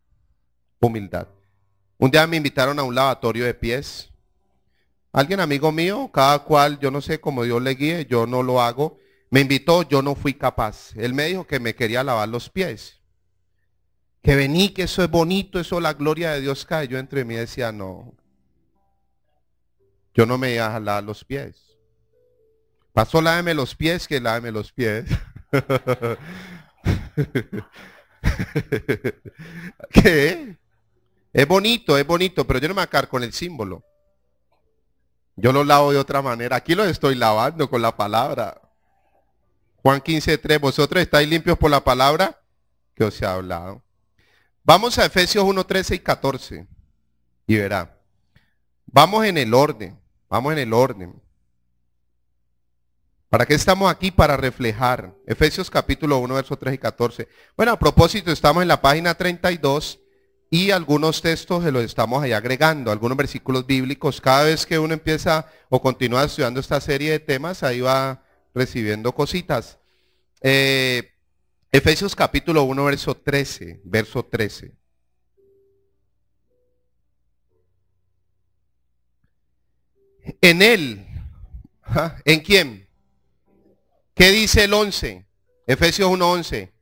humildad. Un día me invitaron a un lavatorio de pies. Alguien amigo mío, cada cual, yo no sé cómo Dios le guíe, yo no lo hago. Me invitó, yo no fui capaz. Él me dijo que me quería lavar los pies. Que vení, que eso es bonito, eso la gloria de Dios cae. Yo entre mí decía, no, yo no me iba a lavar los pies. Pasó, láveme los pies, que láveme los pies. [LAUGHS] ¿Qué? Es bonito, es bonito, pero yo no me voy con el símbolo. Yo lo lavo de otra manera. Aquí lo estoy lavando con la palabra. Juan 15.3, vosotros estáis limpios por la palabra que os he hablado. Vamos a Efesios 13 y 14. Y verá. Vamos en el orden. Vamos en el orden. ¿Para qué estamos aquí? Para reflejar. Efesios capítulo 1, verso 3 y 14. Bueno, a propósito, estamos en la página 32 y algunos textos se los estamos ahí agregando, algunos versículos bíblicos. Cada vez que uno empieza o continúa estudiando esta serie de temas, ahí va recibiendo cositas. Eh, Efesios capítulo 1, verso 13, verso 13. En él, ¿en quién? ¿Qué dice el 11? Efesios 1, 11.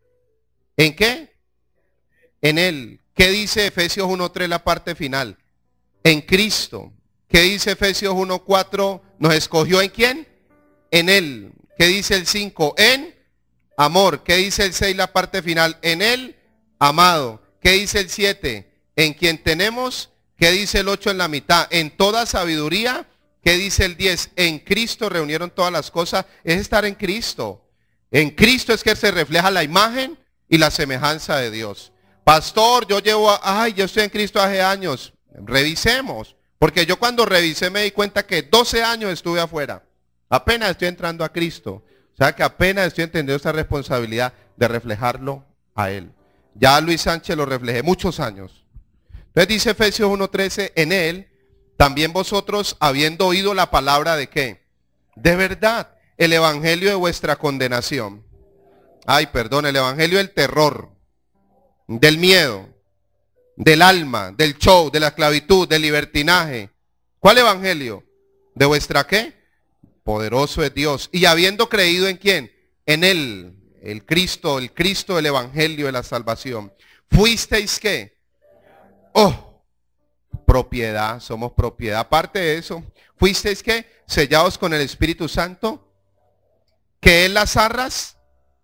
¿En qué? En él, ¿Qué dice Efesios 1.3 la parte final? En Cristo. ¿Qué dice Efesios 1.4? ¿Nos escogió en quién? En Él. ¿Qué dice el 5? En amor. ¿Qué dice el 6 la parte final? En Él, amado. ¿Qué dice el 7? En quien tenemos. ¿Qué dice el 8 en la mitad? En toda sabiduría. ¿Qué dice el 10? En Cristo reunieron todas las cosas. Es estar en Cristo. En Cristo es que se refleja la imagen y la semejanza de Dios. Pastor, yo llevo, ay, yo estoy en Cristo hace años. Revisemos. Porque yo cuando revisé me di cuenta que 12 años estuve afuera. Apenas estoy entrando a Cristo. O sea que apenas estoy entendiendo esta responsabilidad de reflejarlo a Él. Ya a Luis Sánchez lo reflejé muchos años. Entonces dice Efesios 1.13, en Él también vosotros habiendo oído la palabra de qué? De verdad, el evangelio de vuestra condenación. Ay, perdón, el evangelio del terror del miedo, del alma, del show, de la esclavitud, del libertinaje. ¿Cuál evangelio? ¿De vuestra qué? Poderoso es Dios. Y habiendo creído en quién? En Él, el Cristo, el Cristo, el Evangelio de la salvación. ¿Fuisteis qué? Oh, propiedad, somos propiedad. Aparte de eso, ¿fuisteis qué? Sellados con el Espíritu Santo, que es las arras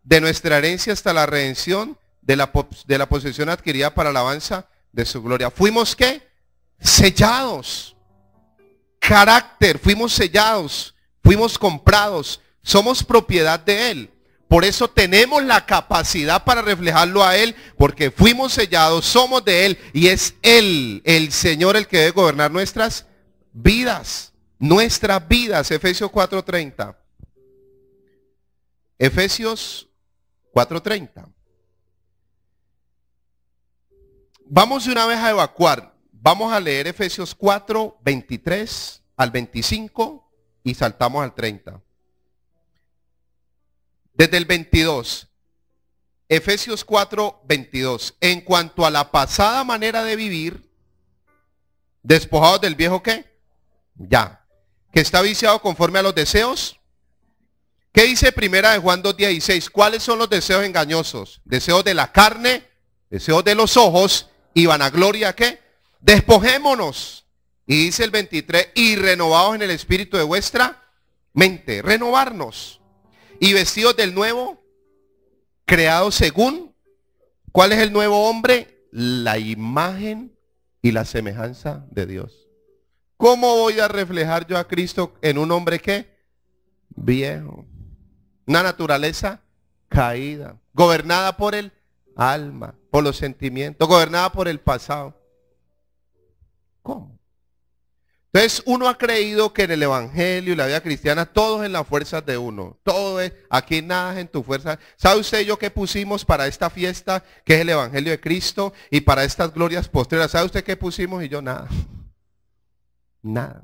de nuestra herencia hasta la redención de la, posesión adquirida para alabanza de su gloria. Fuimos qué? Sellados. Carácter, fuimos sellados, fuimos comprados, somos propiedad de Él. Por eso tenemos la capacidad para reflejarlo a Él, porque fuimos sellados, somos de Él y es Él, el Señor, el que debe gobernar nuestras vidas. Nuestras vidas, Efesios 4.30. Efesios 4.30. Vamos de una vez a evacuar. Vamos a leer Efesios 4, 23 al 25 y saltamos al 30. Desde el 22. Efesios 4, 22. En cuanto a la pasada manera de vivir, despojados del viejo qué? Ya. Que está viciado conforme a los deseos. ¿Qué dice primera de Juan 2, 16? ¿Cuáles son los deseos engañosos? Deseos de la carne, deseos de los ojos y vanagloria que Despojémonos. Y dice el 23, y renovados en el espíritu de vuestra mente, renovarnos. Y vestidos del nuevo, creado según, ¿cuál es el nuevo hombre? La imagen y la semejanza de Dios. ¿Cómo voy a reflejar yo a Cristo en un hombre que viejo? Una naturaleza caída, gobernada por el alma por los sentimientos, gobernada por el pasado. ¿Cómo? Entonces uno ha creído que en el Evangelio y la vida cristiana todo es en las fuerzas de uno. Todo es, aquí nada es en tu fuerza. ¿Sabe usted yo qué pusimos para esta fiesta que es el Evangelio de Cristo y para estas glorias posteriores? ¿Sabe usted qué pusimos y yo nada? Nada.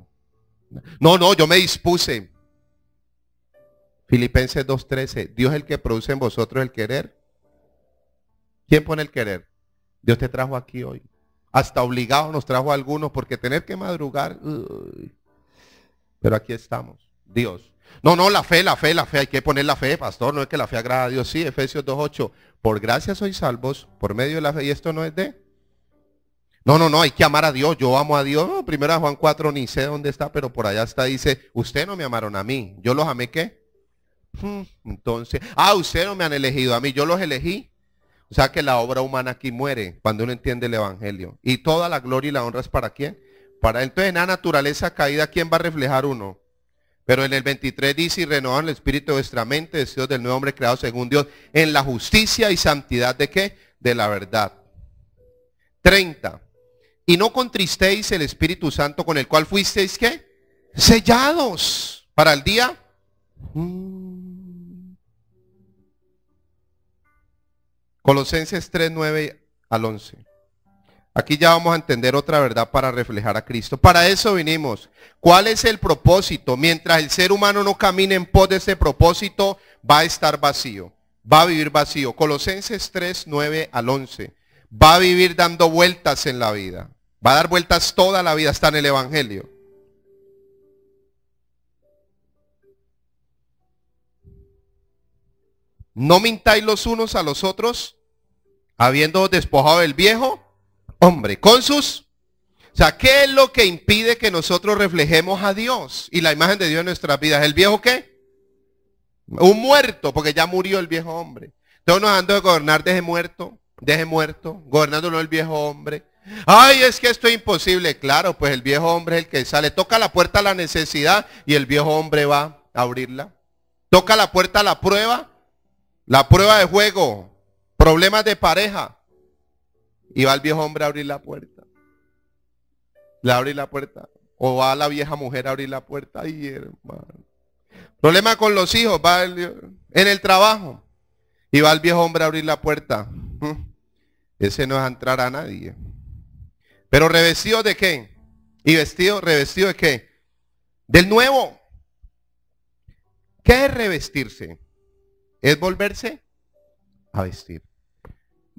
No, no, yo me dispuse. Filipenses 2.13, Dios es el que produce en vosotros el querer ¿Quién pone el querer? Dios te trajo aquí hoy. Hasta obligado nos trajo a algunos porque tener que madrugar. Pero aquí estamos. Dios. No, no, la fe, la fe, la fe. Hay que poner la fe, pastor. No es que la fe agrada a Dios. Sí, Efesios 2.8. Por gracia soy salvos por medio de la fe. Y esto no es de... No, no, no, hay que amar a Dios. Yo amo a Dios. No, primero a Juan 4, ni sé dónde está, pero por allá está. Dice, usted no me amaron a mí. Yo los amé qué? Hmm, entonces, ah, usted no me han elegido a mí. Yo los elegí o sea que la obra humana aquí muere cuando uno entiende el Evangelio. Y toda la gloria y la honra es para quién? Para entonces en la naturaleza caída, ¿quién va a reflejar uno? Pero en el 23 dice, y renovan el espíritu de vuestra mente, deseos del nuevo hombre creado según Dios, en la justicia y santidad de qué? De la verdad. 30. Y no contristéis el Espíritu Santo con el cual fuisteis qué? Sellados para el día. Colosenses 3, 9 al 11. Aquí ya vamos a entender otra verdad para reflejar a Cristo. Para eso vinimos. ¿Cuál es el propósito? Mientras el ser humano no camine en pos de ese propósito, va a estar vacío. Va a vivir vacío. Colosenses 3, 9 al 11. Va a vivir dando vueltas en la vida. Va a dar vueltas toda la vida. Está en el Evangelio. No mintáis los unos a los otros habiendo despojado el viejo hombre con sus... O sea, ¿qué es lo que impide que nosotros reflejemos a Dios y la imagen de Dios en nuestras vidas? ¿El viejo qué? Un muerto, porque ya murió el viejo hombre. Entonces nos ando a gobernar deje muerto, deje muerto, no el viejo hombre. Ay, es que esto es imposible. Claro, pues el viejo hombre es el que sale. Toca la puerta a la necesidad y el viejo hombre va a abrirla. Toca la puerta a la prueba, la prueba de juego, Problemas de pareja. Y va el viejo hombre a abrir la puerta. Le abre la puerta. O va la vieja mujer a abrir la puerta. Ay, Problema con los hijos. Va en el trabajo. Y va el viejo hombre a abrir la puerta. [LAUGHS] Ese no es entrar a nadie. Pero revestido de qué? Y vestido, revestido de qué? Del nuevo. ¿Qué es revestirse? Es volverse a vestir.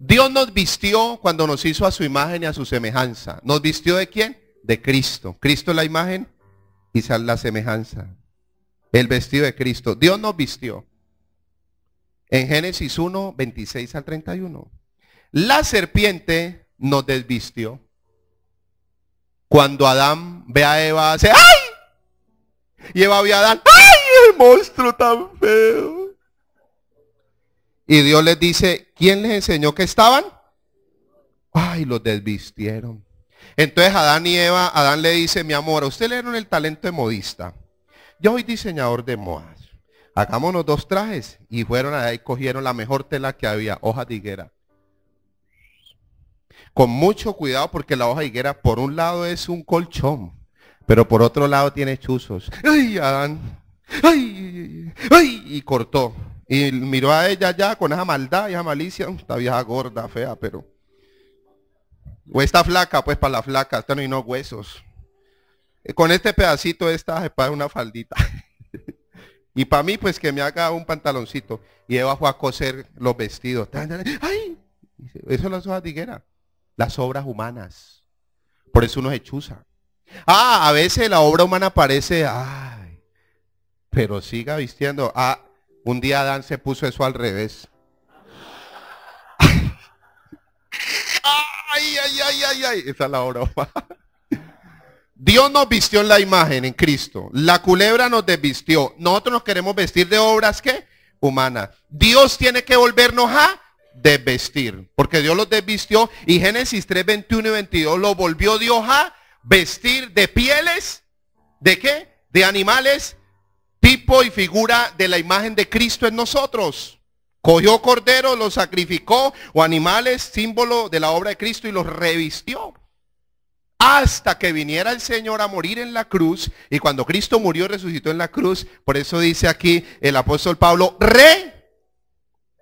Dios nos vistió cuando nos hizo a su imagen y a su semejanza. ¿Nos vistió de quién? De Cristo. Cristo es la imagen y la semejanza. El vestido de Cristo. Dios nos vistió. En Génesis 1, 26 al 31. La serpiente nos desvistió. Cuando Adán ve a Eva, hace ¡ay! Y Eva ve a Adán, ¡ay! El monstruo tan feo. Y Dios les dice, ¿quién les enseñó que estaban? Ay, los desvistieron. Entonces Adán y Eva, Adán le dice, mi amor, usted le dieron el talento de modista. Yo soy diseñador de modas. Hagámonos dos trajes. Y fueron allá y cogieron la mejor tela que había, hoja de higuera. Con mucho cuidado porque la hoja de higuera por un lado es un colchón, pero por otro lado tiene chuzos. ¡Ay, Adán! ¡Ay! ¡Ay! Y cortó. Y miró a ella ya con esa maldad y esa malicia. Esta vieja gorda, fea, pero... O esta flaca, pues para la flaca, esta no hay no huesos. Eh, con este pedacito esta se una faldita. [LAUGHS] y para mí, pues que me haga un pantaloncito. Y ella fue a coser los vestidos. ¡Ay! Eso las hojas tiguera. Las obras humanas. Por eso uno se chusa Ah, a veces la obra humana parece, ay, pero siga vistiendo. Ah, un día Adán se puso eso al revés. ay, ay, ay, ay, ay. Esa es la obra. Dios nos vistió en la imagen en Cristo. La culebra nos desvistió. Nosotros nos queremos vestir de obras que humanas. Dios tiene que volvernos a desvestir, porque Dios los desvistió y Génesis 3, 21 y 22 lo volvió Dios a vestir de pieles, ¿de qué? De animales tipo y figura de la imagen de Cristo en nosotros. Cogió corderos, los sacrificó o animales, símbolo de la obra de Cristo y los revistió. Hasta que viniera el Señor a morir en la cruz. Y cuando Cristo murió, resucitó en la cruz. Por eso dice aquí el apóstol Pablo, re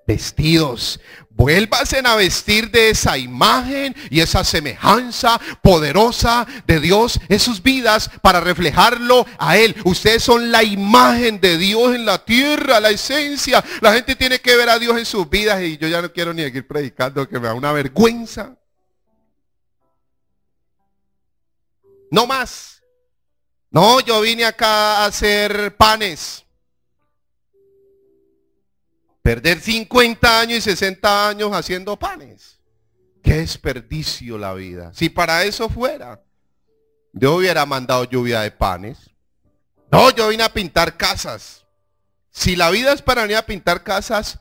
vestidos. vuélvasen a vestir de esa imagen y esa semejanza poderosa de Dios en sus vidas para reflejarlo a Él. Ustedes son la imagen de Dios en la tierra, la esencia. La gente tiene que ver a Dios en sus vidas y yo ya no quiero ni seguir predicando que me da una vergüenza. No más. No, yo vine acá a hacer panes. Perder 50 años y 60 años haciendo panes. Qué desperdicio la vida. Si para eso fuera, yo hubiera mandado lluvia de panes. No, yo vine a pintar casas. Si la vida es para mí a pintar casas,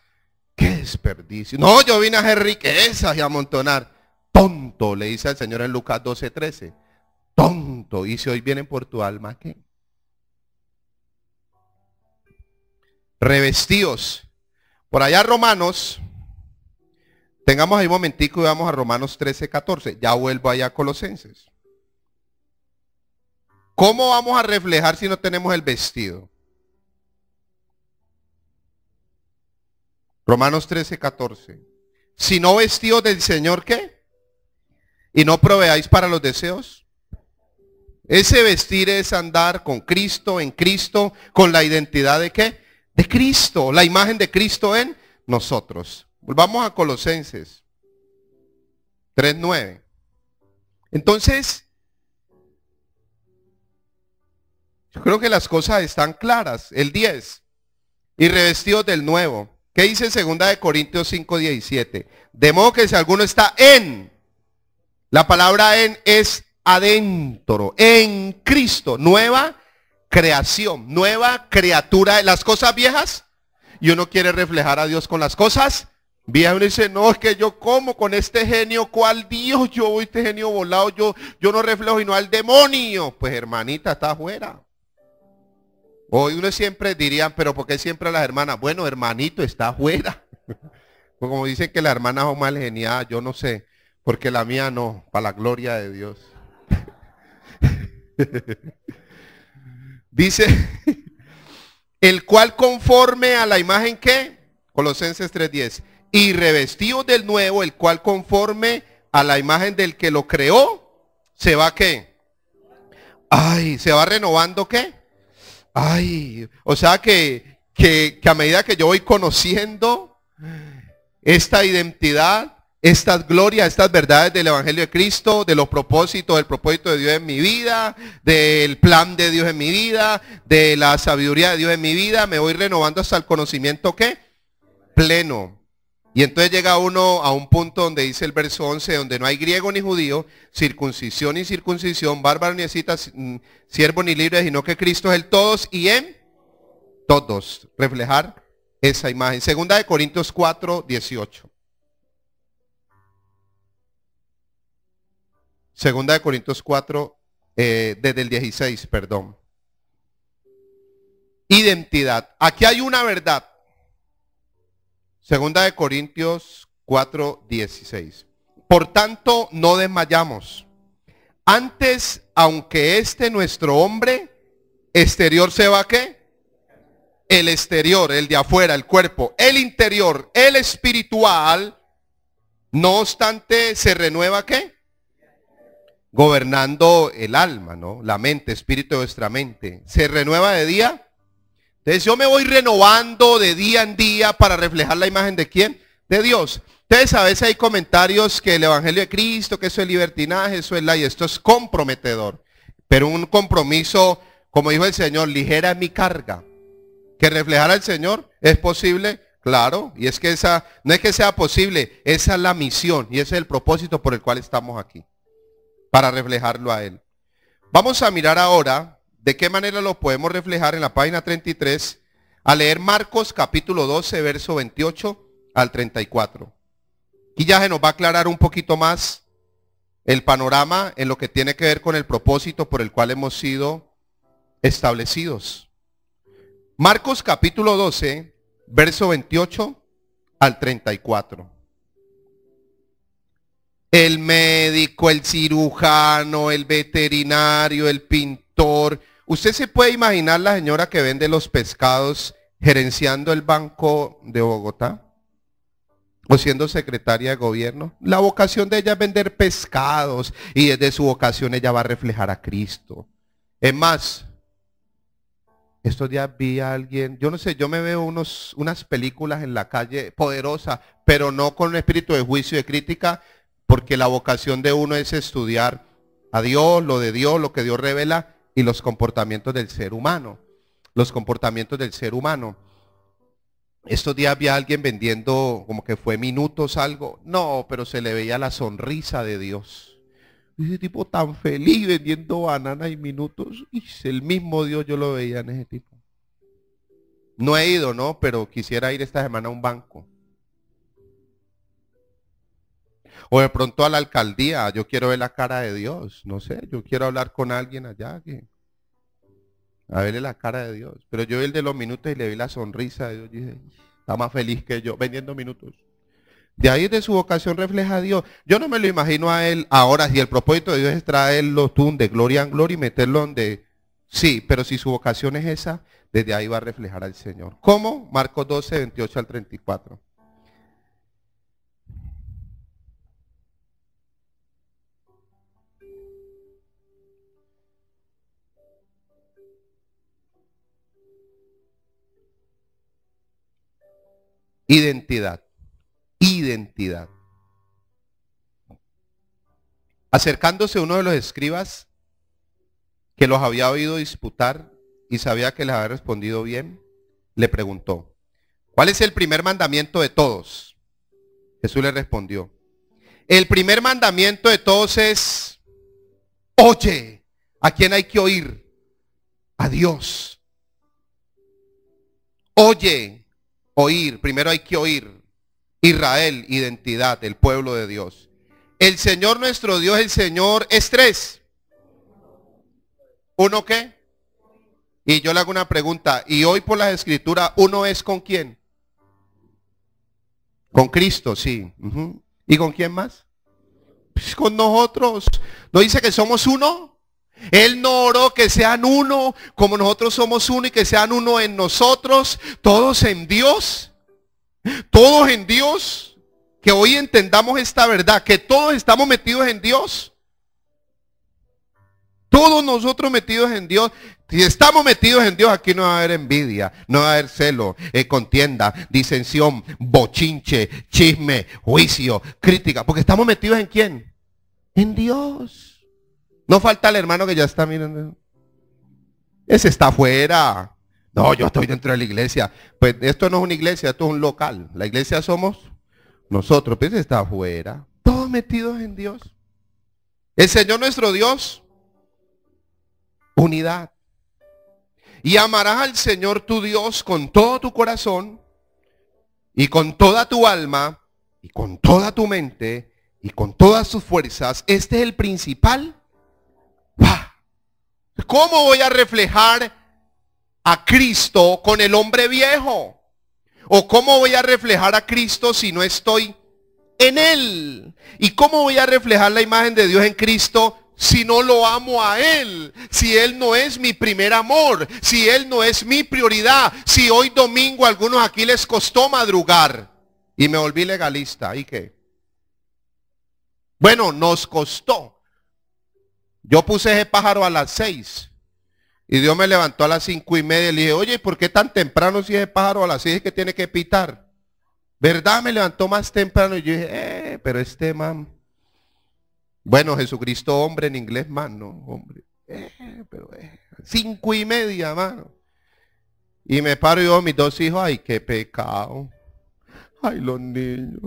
qué desperdicio. No, yo vine a hacer riquezas y a amontonar. Tonto, le dice al Señor en Lucas 13. Tonto, y si hoy vienen por tu alma, ¿qué? Revestidos por allá Romanos, tengamos ahí un momentico y vamos a Romanos 13, 14. Ya vuelvo allá a Colosenses. ¿Cómo vamos a reflejar si no tenemos el vestido? Romanos 13, 14. Si no vestido del Señor, ¿qué? Y no proveáis para los deseos. Ese vestir es andar con Cristo, en Cristo, con la identidad de qué? de Cristo, la imagen de Cristo en nosotros. Volvamos a Colosenses 3.9. Entonces, yo creo que las cosas están claras. El 10. Y revestidos del nuevo. ¿Qué dice segunda de Corintios 5.17? De modo que si alguno está en, la palabra en es adentro, en Cristo, nueva creación, nueva criatura de las cosas viejas. Y uno quiere reflejar a Dios con las cosas viejas. Uno dice, no, es que yo como con este genio, ¿cuál Dios? Yo voy este genio volado, yo, yo no reflejo y no al demonio. Pues hermanita, está afuera. Hoy uno siempre diría, pero ¿por qué siempre las hermanas? Bueno, hermanito, está afuera. [LAUGHS] como dicen que las hermanas son mal geniadas, yo no sé, porque la mía no, para la gloria de Dios. [LAUGHS] Dice, [LAUGHS] el cual conforme a la imagen que, Colosenses 3.10, y revestido del nuevo, el cual conforme a la imagen del que lo creó, se va que, Ay, se va renovando que, Ay, o sea que, que, que a medida que yo voy conociendo esta identidad, estas glorias, estas verdades del Evangelio de Cristo, de los propósitos, del propósito de Dios en mi vida, del plan de Dios en mi vida, de la sabiduría de Dios en mi vida, me voy renovando hasta el conocimiento que pleno. Y entonces llega uno a un punto donde dice el verso 11, donde no hay griego ni judío, circuncisión ni circuncisión, bárbaro ni cita, mm, siervo ni libre, sino que Cristo es el todos y en todos. Reflejar esa imagen. Segunda de Corintios 4, 18. Segunda de Corintios 4, eh, desde el 16, perdón. Identidad. Aquí hay una verdad. Segunda de Corintios 4, 16. Por tanto, no desmayamos. Antes, aunque este nuestro hombre exterior se va qué? El exterior, el de afuera, el cuerpo, el interior, el espiritual, no obstante se renueva qué? gobernando el alma, ¿no? La mente, espíritu de nuestra mente. Se renueva de día. Entonces yo me voy renovando de día en día para reflejar la imagen de quién? De Dios. Entonces a veces hay comentarios que el Evangelio de Cristo, que eso es libertinaje, eso es la y esto es comprometedor. Pero un compromiso, como dijo el Señor, ligera es mi carga. Que reflejar al Señor es posible, claro. Y es que esa, no es que sea posible, esa es la misión y ese es el propósito por el cual estamos aquí para reflejarlo a Él. Vamos a mirar ahora de qué manera lo podemos reflejar en la página 33 a leer Marcos capítulo 12, verso 28 al 34. Y ya se nos va a aclarar un poquito más el panorama en lo que tiene que ver con el propósito por el cual hemos sido establecidos. Marcos capítulo 12, verso 28 al 34. El médico, el cirujano, el veterinario, el pintor. Usted se puede imaginar la señora que vende los pescados gerenciando el Banco de Bogotá o siendo secretaria de gobierno. La vocación de ella es vender pescados y desde su vocación ella va a reflejar a Cristo. Es más, estos días vi a alguien, yo no sé, yo me veo unos, unas películas en la calle poderosa, pero no con un espíritu de juicio y de crítica, porque la vocación de uno es estudiar a Dios, lo de Dios, lo que Dios revela y los comportamientos del ser humano. Los comportamientos del ser humano. Estos días había alguien vendiendo como que fue minutos algo. No, pero se le veía la sonrisa de Dios. Ese tipo tan feliz vendiendo bananas y minutos. el mismo Dios yo lo veía en ese tipo. No he ido, ¿no? Pero quisiera ir esta semana a un banco. O de pronto a la alcaldía, ah, yo quiero ver la cara de Dios, no sé, yo quiero hablar con alguien allá, a verle la cara de Dios. Pero yo vi el de los minutos y le vi la sonrisa de Dios, dije, está más feliz que yo, vendiendo minutos. De ahí de su vocación refleja a Dios. Yo no me lo imagino a él ahora, si el propósito de Dios es traerlo tú de gloria en gloria y meterlo donde... Sí, pero si su vocación es esa, desde ahí va a reflejar al Señor. ¿Cómo? Marcos 12, 28 al 34. Identidad. Identidad. Acercándose uno de los escribas que los había oído disputar y sabía que les había respondido bien, le preguntó, ¿cuál es el primer mandamiento de todos? Jesús le respondió, el primer mandamiento de todos es, oye, ¿a quién hay que oír? A Dios. Oye, Oír, primero hay que oír. Israel, identidad, el pueblo de Dios. El Señor nuestro Dios, el Señor es tres. ¿Uno qué? Y yo le hago una pregunta. Y hoy por las escrituras, ¿uno es con quién? Con Cristo, sí. ¿Y con quién más? Pues con nosotros. ¿No dice que somos uno? Él no oró que sean uno, como nosotros somos uno y que sean uno en nosotros, todos en Dios, todos en Dios, que hoy entendamos esta verdad, que todos estamos metidos en Dios. Todos nosotros metidos en Dios. Si estamos metidos en Dios, aquí no va a haber envidia, no va a haber celo, eh, contienda, disensión, bochinche, chisme, juicio, crítica. Porque estamos metidos en quién? En Dios. No falta el hermano que ya está mirando. Ese está afuera. No, yo estoy dentro de la iglesia. Pues esto no es una iglesia, esto es un local. La iglesia somos nosotros, ese pues, está afuera. Todos metidos en Dios. El Señor nuestro Dios, unidad. Y amarás al Señor tu Dios con todo tu corazón y con toda tu alma y con toda tu mente y con todas tus fuerzas. Este es el principal ¿Cómo voy a reflejar a Cristo con el hombre viejo? ¿O cómo voy a reflejar a Cristo si no estoy en Él? ¿Y cómo voy a reflejar la imagen de Dios en Cristo si no lo amo a Él, si Él no es mi primer amor, si Él no es mi prioridad, si hoy domingo a algunos aquí les costó madrugar y me volví legalista, ¿y qué? Bueno, nos costó. Yo puse ese pájaro a las seis. Y Dios me levantó a las cinco y media le dije, oye, ¿por qué tan temprano si ese pájaro a las seis es que tiene que pitar? ¿Verdad? Me levantó más temprano y yo dije, eh, pero este man. Bueno, Jesucristo hombre en inglés mano, Hombre. Eh, pero eh, Cinco y media, mano. Y me paro yo, mis dos hijos, ay, qué pecado. Ay, los niños.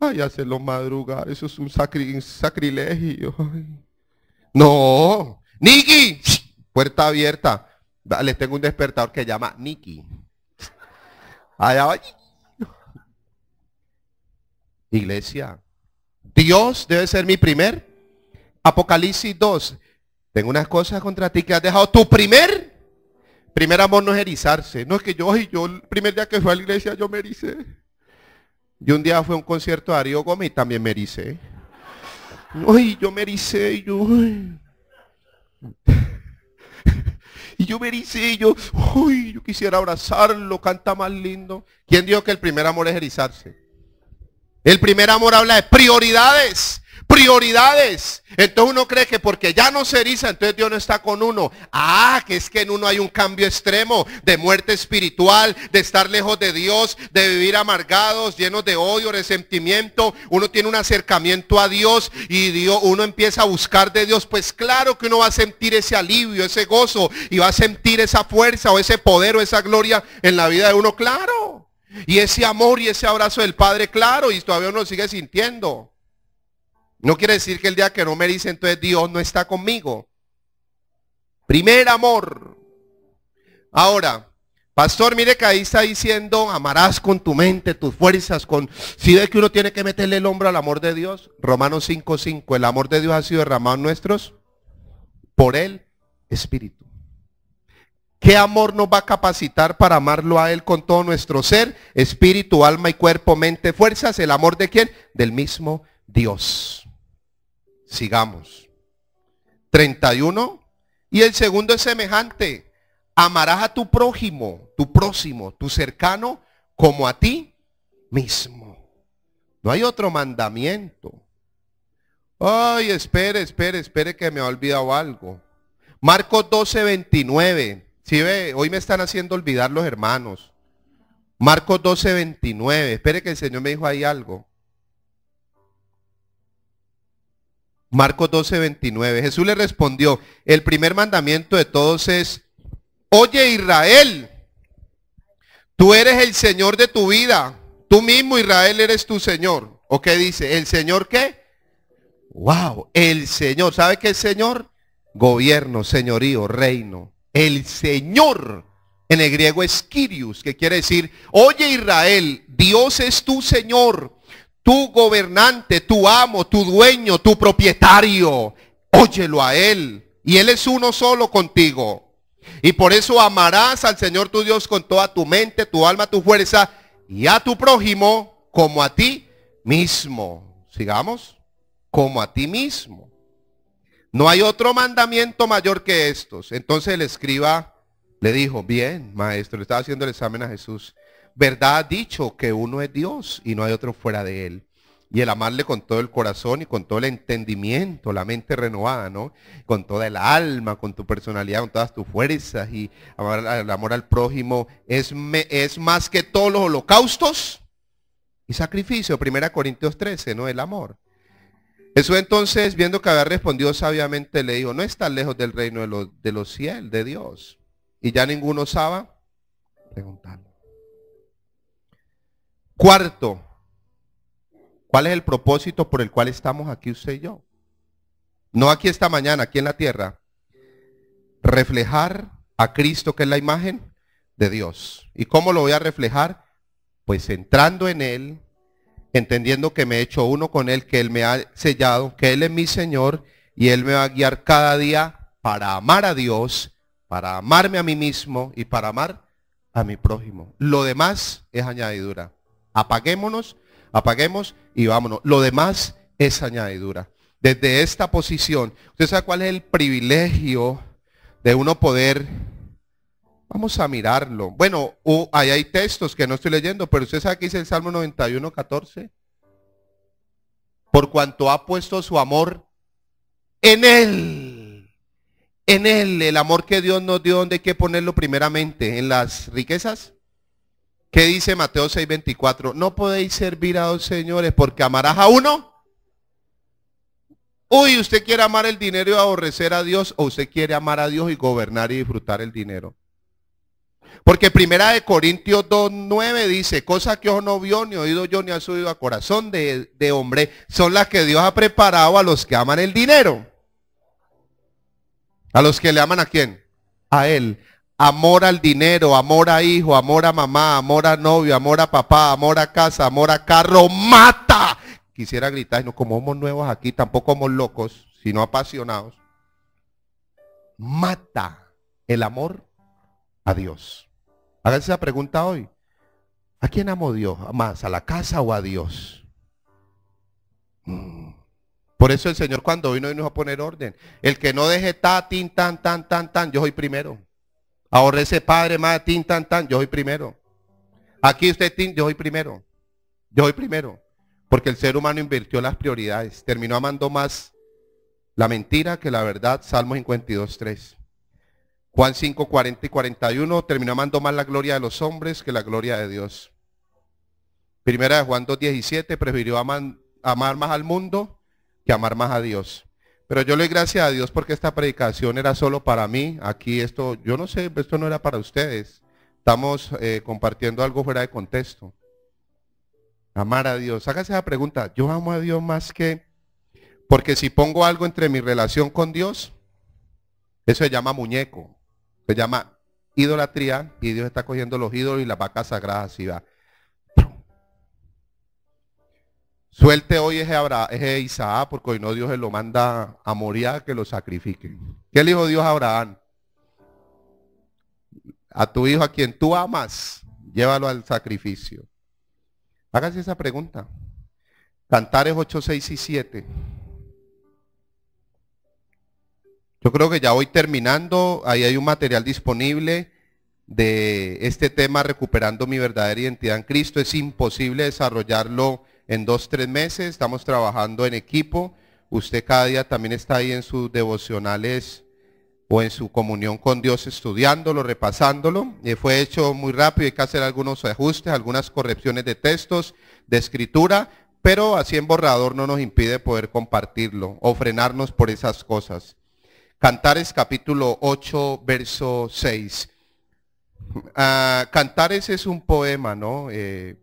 Ay, los madrugar, eso es un, sacrilegio. No, Nikki. puerta abierta. Les tengo un despertador que llama Nikki. Allá Iglesia, Dios debe ser mi primer. Apocalipsis 2. Tengo unas cosas contra ti que has dejado tu primer. Primer amor no es erizarse. No es que yo, y yo, el primer día que fue a la iglesia yo me ericé. Y un día fue un concierto de Darío Gómez y también me ericé. Ay, yo me ericé yo... Y yo me yo... Ay, yo quisiera abrazarlo, canta más lindo. ¿Quién dijo que el primer amor es erizarse? El primer amor habla de prioridades prioridades. Entonces uno cree que porque ya no se eriza, entonces Dios no está con uno. Ah, que es que en uno hay un cambio extremo de muerte espiritual, de estar lejos de Dios, de vivir amargados, llenos de odio, resentimiento. Uno tiene un acercamiento a Dios y Dios, uno empieza a buscar de Dios. Pues claro que uno va a sentir ese alivio, ese gozo y va a sentir esa fuerza o ese poder o esa gloria en la vida de uno, claro. Y ese amor y ese abrazo del Padre, claro, y todavía uno sigue sintiendo. No quiere decir que el día que no me dice, entonces Dios no está conmigo. Primer amor. Ahora, pastor, mire que ahí está diciendo, amarás con tu mente, tus fuerzas, con... Si ve que uno tiene que meterle el hombro al amor de Dios, Romanos 5.5, el amor de Dios ha sido derramado en nuestros por el Espíritu. ¿Qué amor nos va a capacitar para amarlo a Él con todo nuestro ser, espíritu, alma y cuerpo, mente, fuerzas? ¿El amor de quién? Del mismo Dios sigamos. 31. Y el segundo es semejante. Amarás a tu prójimo, tu próximo, tu cercano, como a ti mismo. No hay otro mandamiento. Ay, espere, espere, espere que me ha olvidado algo. Marcos 12, 29. Si ¿Sí ve, hoy me están haciendo olvidar los hermanos. Marcos 12, 29. Espere que el Señor me dijo ahí algo. Marcos 12, 29. Jesús le respondió, el primer mandamiento de todos es, oye Israel, tú eres el Señor de tu vida, tú mismo Israel eres tu Señor. ¿O qué dice? ¿El Señor qué? Wow, el Señor. ¿Sabe qué es Señor? Gobierno, señorío, reino. El Señor en el griego es Kyrios, que quiere decir, oye Israel, Dios es tu Señor tu gobernante, tu amo, tu dueño, tu propietario. Óyelo a Él. Y Él es uno solo contigo. Y por eso amarás al Señor tu Dios con toda tu mente, tu alma, tu fuerza y a tu prójimo como a ti mismo. Sigamos, como a ti mismo. No hay otro mandamiento mayor que estos. Entonces el escriba le dijo, bien, maestro, le estaba haciendo el examen a Jesús verdad ha dicho que uno es Dios y no hay otro fuera de él. Y el amarle con todo el corazón y con todo el entendimiento, la mente renovada, ¿no? Con toda el alma, con tu personalidad, con todas tus fuerzas. Y amar, el amor al prójimo es, es más que todos los holocaustos y sacrificio. Primera Corintios 13, ¿no? El amor. Jesús entonces, viendo que había respondido sabiamente, le dijo, no estás lejos del reino de los, de los cielos, de Dios. Y ya ninguno osaba preguntarle. Cuarto, ¿cuál es el propósito por el cual estamos aquí usted y yo? No aquí esta mañana, aquí en la tierra. Reflejar a Cristo, que es la imagen de Dios. ¿Y cómo lo voy a reflejar? Pues entrando en Él, entendiendo que me he hecho uno con Él, que Él me ha sellado, que Él es mi Señor y Él me va a guiar cada día para amar a Dios, para amarme a mí mismo y para amar a mi prójimo. Lo demás es añadidura. Apaguémonos, apaguemos y vámonos. Lo demás es añadidura. Desde esta posición, usted sabe cuál es el privilegio de uno poder Vamos a mirarlo. Bueno, ahí hay textos que no estoy leyendo, pero usted sabe que dice el Salmo 91, 14. Por cuanto ha puesto su amor en Él. En Él, el amor que Dios nos dio, ¿dónde hay que ponerlo primeramente? ¿En las riquezas? ¿Qué dice Mateo 6:24? No podéis servir a dos señores porque amarás a uno. Uy, usted quiere amar el dinero y aborrecer a Dios o usted quiere amar a Dios y gobernar y disfrutar el dinero. Porque primera de Corintios 2.9 dice, cosas que ojo no vio, ni oído yo, ni ha subido a corazón de, de hombre, son las que Dios ha preparado a los que aman el dinero. A los que le aman a quién? A Él amor al dinero, amor a hijo, amor a mamá, amor a novio, amor a papá, amor a casa, amor a carro, mata. Quisiera gritar, no, como somos nuevos aquí, tampoco somos locos, sino apasionados. Mata el amor a Dios. Háganse la pregunta hoy. ¿A quién amo Dios? ¿Más a la casa o a Dios? Mm. Por eso el Señor cuando vino y nos va a poner orden. El que no deje ta, tin, tan, tan, tan, tan, yo soy primero. Ahorré ese padre, más tin, tan, tan, yo soy primero. Aquí usted, yo soy primero. Yo soy primero. Porque el ser humano invirtió las prioridades. Terminó amando más la mentira que la verdad. Salmo 52, 3. Juan 5, 40 y 41. Terminó amando más la gloria de los hombres que la gloria de Dios. Primera de Juan 2, 17. Prefirió amar más al mundo que amar más a Dios. Pero yo le doy gracias a Dios porque esta predicación era solo para mí. Aquí esto, yo no sé, esto no era para ustedes. Estamos eh, compartiendo algo fuera de contexto. Amar a Dios. Hágase la pregunta, yo amo a Dios más que... Porque si pongo algo entre mi relación con Dios, eso se llama muñeco. Se llama idolatría y Dios está cogiendo los ídolos y las vacas sagradas y va. Suelte hoy ese, Abraham, Isaac, porque hoy no Dios se lo manda a morir que lo sacrifique. ¿Qué le dijo Dios a Abraham? A tu hijo a quien tú amas, llévalo al sacrificio. Hágase esa pregunta. Cantares 8, 6 y 7. Yo creo que ya voy terminando. Ahí hay un material disponible de este tema, recuperando mi verdadera identidad en Cristo. Es imposible desarrollarlo en dos, tres meses. Estamos trabajando en equipo. Usted cada día también está ahí en sus devocionales o en su comunión con Dios estudiándolo, repasándolo. Eh, fue hecho muy rápido, hay que hacer algunos ajustes, algunas correcciones de textos, de escritura, pero así en borrador no nos impide poder compartirlo o frenarnos por esas cosas. Cantares capítulo 8, verso 6. Ah, Cantares es un poema, ¿no? Eh,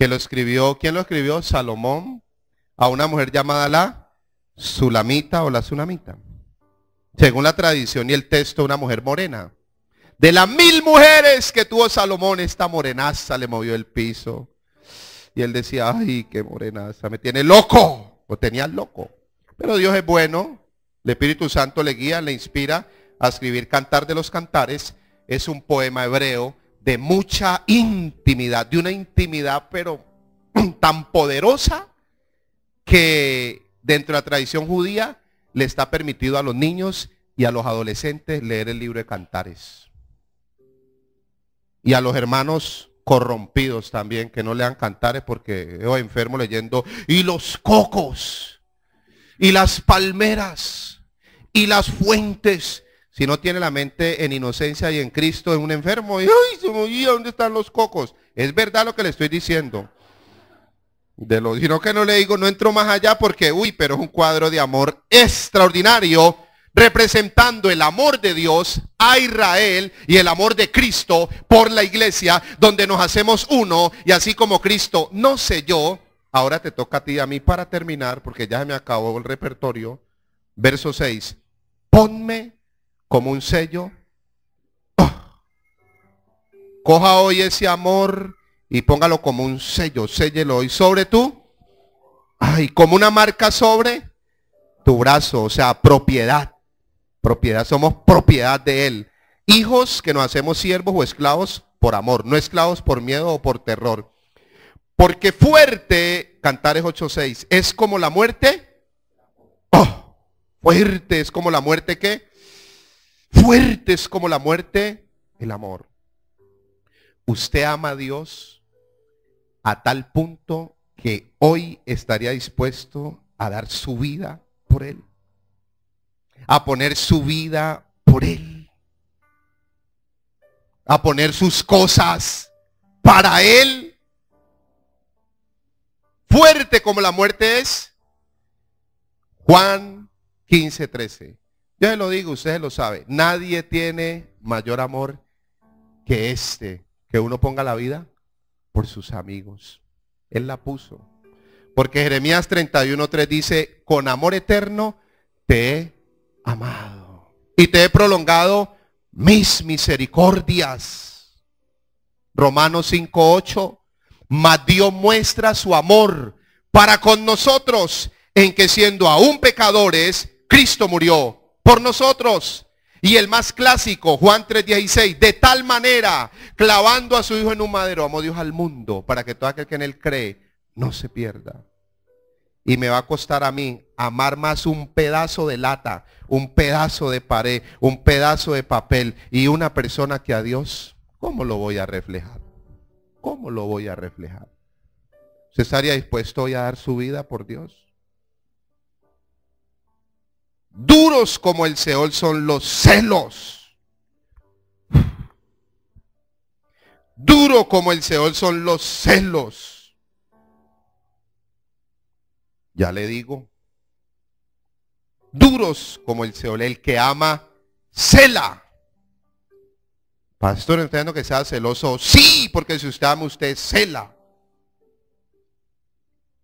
que lo escribió, ¿quién lo escribió? Salomón, a una mujer llamada la Sulamita o la Sunamita. Según la tradición y el texto, una mujer morena. De las mil mujeres que tuvo Salomón, esta morenaza le movió el piso. Y él decía, ay, qué morenaza, me tiene loco. o tenía loco. Pero Dios es bueno. El Espíritu Santo le guía, le inspira a escribir Cantar de los Cantares. Es un poema hebreo de mucha intimidad, de una intimidad pero [CLEARS THROAT] tan poderosa que dentro de la tradición judía le está permitido a los niños y a los adolescentes leer el libro de cantares. Y a los hermanos corrompidos también, que no lean cantares porque yo enfermo leyendo, y los cocos, y las palmeras, y las fuentes, si no tiene la mente en inocencia y en Cristo, es un enfermo. Y, ¿Dónde están los cocos? Es verdad lo que le estoy diciendo. De lo, sino que no le digo, no entro más allá porque, uy, pero es un cuadro de amor extraordinario representando el amor de Dios a Israel y el amor de Cristo por la iglesia, donde nos hacemos uno y así como Cristo no sé yo, ahora te toca a ti y a mí para terminar, porque ya se me acabó el repertorio, verso 6, ponme como un sello. ¡Oh! Coja hoy ese amor y póngalo como un sello, séllelo hoy sobre tú. Ay, como una marca sobre tu brazo, o sea, propiedad. Propiedad, somos propiedad de Él. Hijos que nos hacemos siervos o esclavos por amor, no esclavos por miedo o por terror. Porque fuerte, Cantares 8.6, es como la muerte. ¡Oh! fuerte es como la muerte que fuertes como la muerte, el amor. Usted ama a Dios a tal punto que hoy estaría dispuesto a dar su vida por Él. A poner su vida por Él. A poner sus cosas para Él. Fuerte como la muerte es. Juan 15, 13. Yo se lo digo, ustedes lo saben. Nadie tiene mayor amor que este, que uno ponga la vida por sus amigos. Él la puso. Porque Jeremías 31.3 dice, con amor eterno te he amado. Y te he prolongado mis misericordias. Romanos 5.8, mas Dios muestra su amor para con nosotros en que siendo aún pecadores, Cristo murió por nosotros. Y el más clásico, Juan 3:16, de tal manera, clavando a su Hijo en un madero, amó Dios al mundo para que todo aquel que en él cree no se pierda. Y me va a costar a mí amar más un pedazo de lata, un pedazo de pared, un pedazo de papel y una persona que a Dios, ¿cómo lo voy a reflejar? ¿Cómo lo voy a reflejar? ¿se estaría dispuesto hoy a dar su vida por Dios? Duros como el Seol son los celos. Duro como el Seol son los celos. Ya le digo. Duros como el Seol, el que ama, cela. Pastor, entiendo que sea celoso. Sí, porque si usted ama, usted cela.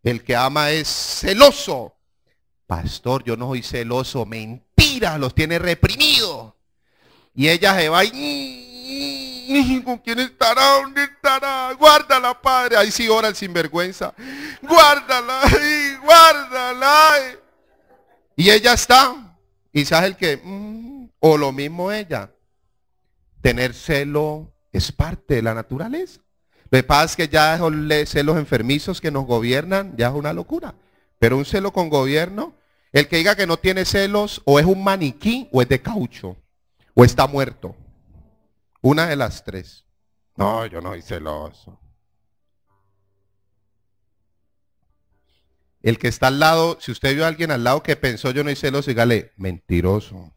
El que ama es celoso pastor, yo no soy celoso, mentira, los tiene reprimido. Y ella se va y, mm, ¿con quién estará? ¿Dónde estará? Guárdala, padre. Ahí sí oran sin vergüenza, Guárdala, y guárdala. Y ella está, sabes el que, mm, o lo mismo ella. Tener celo es parte de la naturaleza. Lo que pasa es que ya los celos enfermizos que nos gobiernan, ya es una locura. Pero un celo con gobierno, el que diga que no tiene celos o es un maniquí o es de caucho o está muerto. Una de las tres. No, yo no soy celoso. El que está al lado, si usted vio a alguien al lado que pensó yo no soy celoso, dígale, mentiroso.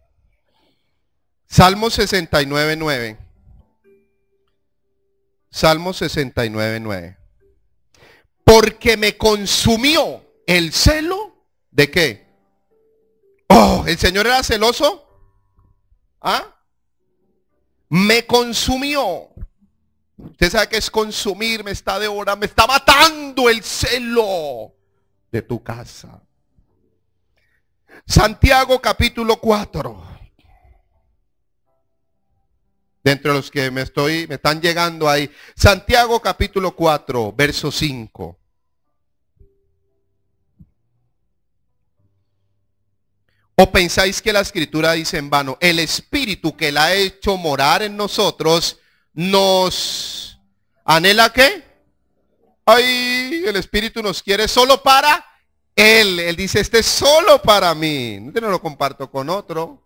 Salmo 69.9. Salmo 69.9. Porque me consumió el celo de qué? Oh, el Señor era celoso. ¿Ah? Me consumió. Usted sabe que es consumir, me está devorando, me está matando el celo de tu casa. Santiago capítulo 4. Dentro De los que me estoy, me están llegando ahí. Santiago capítulo 4, verso 5. ¿O pensáis que la escritura dice en vano, el espíritu que la ha hecho morar en nosotros nos anhela qué? Ay, el espíritu nos quiere solo para él. Él dice, este es solo para mí. No lo comparto con otro.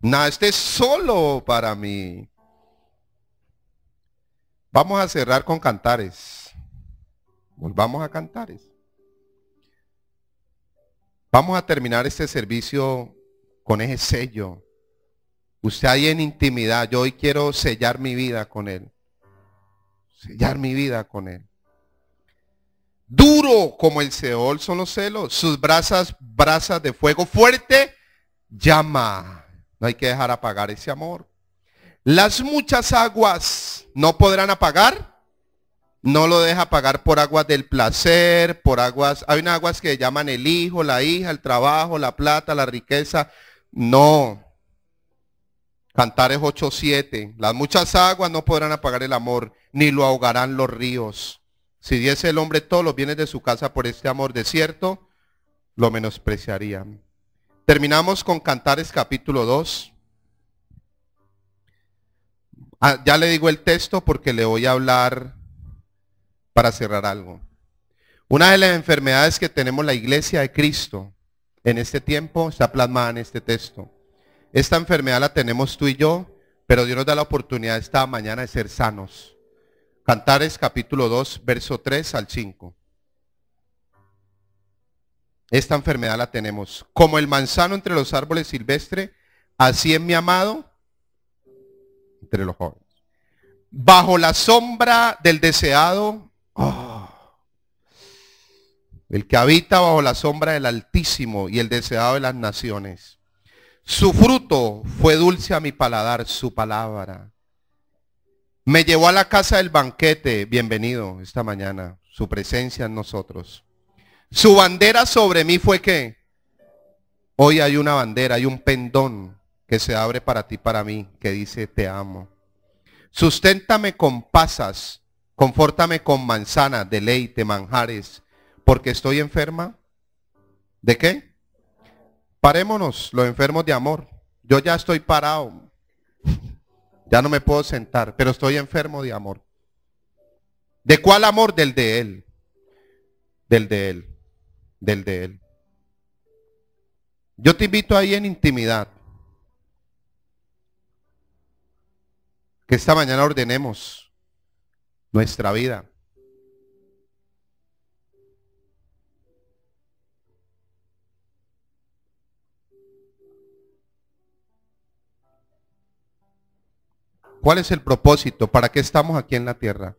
No, este es solo para mí. Vamos a cerrar con cantares. Volvamos a cantares. Vamos a terminar este servicio con ese sello. Usted ahí en intimidad, yo hoy quiero sellar mi vida con él. Sellar mi vida con él. Duro como el Seol son los celos, sus brasas, brasas de fuego fuerte, llama. No hay que dejar apagar ese amor. Las muchas aguas no podrán apagar no lo deja pagar por aguas del placer, por aguas... Hay unas aguas que llaman el hijo, la hija, el trabajo, la plata, la riqueza. No. Cantares 8.7. Las muchas aguas no podrán apagar el amor, ni lo ahogarán los ríos. Si diese el hombre todos los bienes de su casa por este amor desierto, lo menospreciarían. Terminamos con Cantares capítulo 2. Ah, ya le digo el texto porque le voy a hablar para cerrar algo. Una de las enfermedades que tenemos la iglesia de Cristo en este tiempo está plasmada en este texto. Esta enfermedad la tenemos tú y yo, pero Dios nos da la oportunidad esta mañana de ser sanos. Cantares capítulo 2, verso 3 al 5. Esta enfermedad la tenemos. Como el manzano entre los árboles silvestres, así es mi amado entre los jóvenes. Bajo la sombra del deseado el que habita bajo la sombra del Altísimo y el deseado de las naciones. Su fruto fue dulce a mi paladar, su palabra. Me llevó a la casa del banquete. Bienvenido esta mañana. Su presencia en nosotros. Su bandera sobre mí fue que hoy hay una bandera, hay un pendón que se abre para ti, para mí, que dice te amo. Susténtame con pasas Confórtame con manzana, deleite, manjares, porque estoy enferma. ¿De qué? Parémonos, los enfermos de amor. Yo ya estoy parado. Ya no me puedo sentar, pero estoy enfermo de amor. ¿De cuál amor? Del de él. Del de él. Del de él. Yo te invito ahí en intimidad. Que esta mañana ordenemos nuestra vida. ¿Cuál es el propósito? ¿Para qué estamos aquí en la tierra?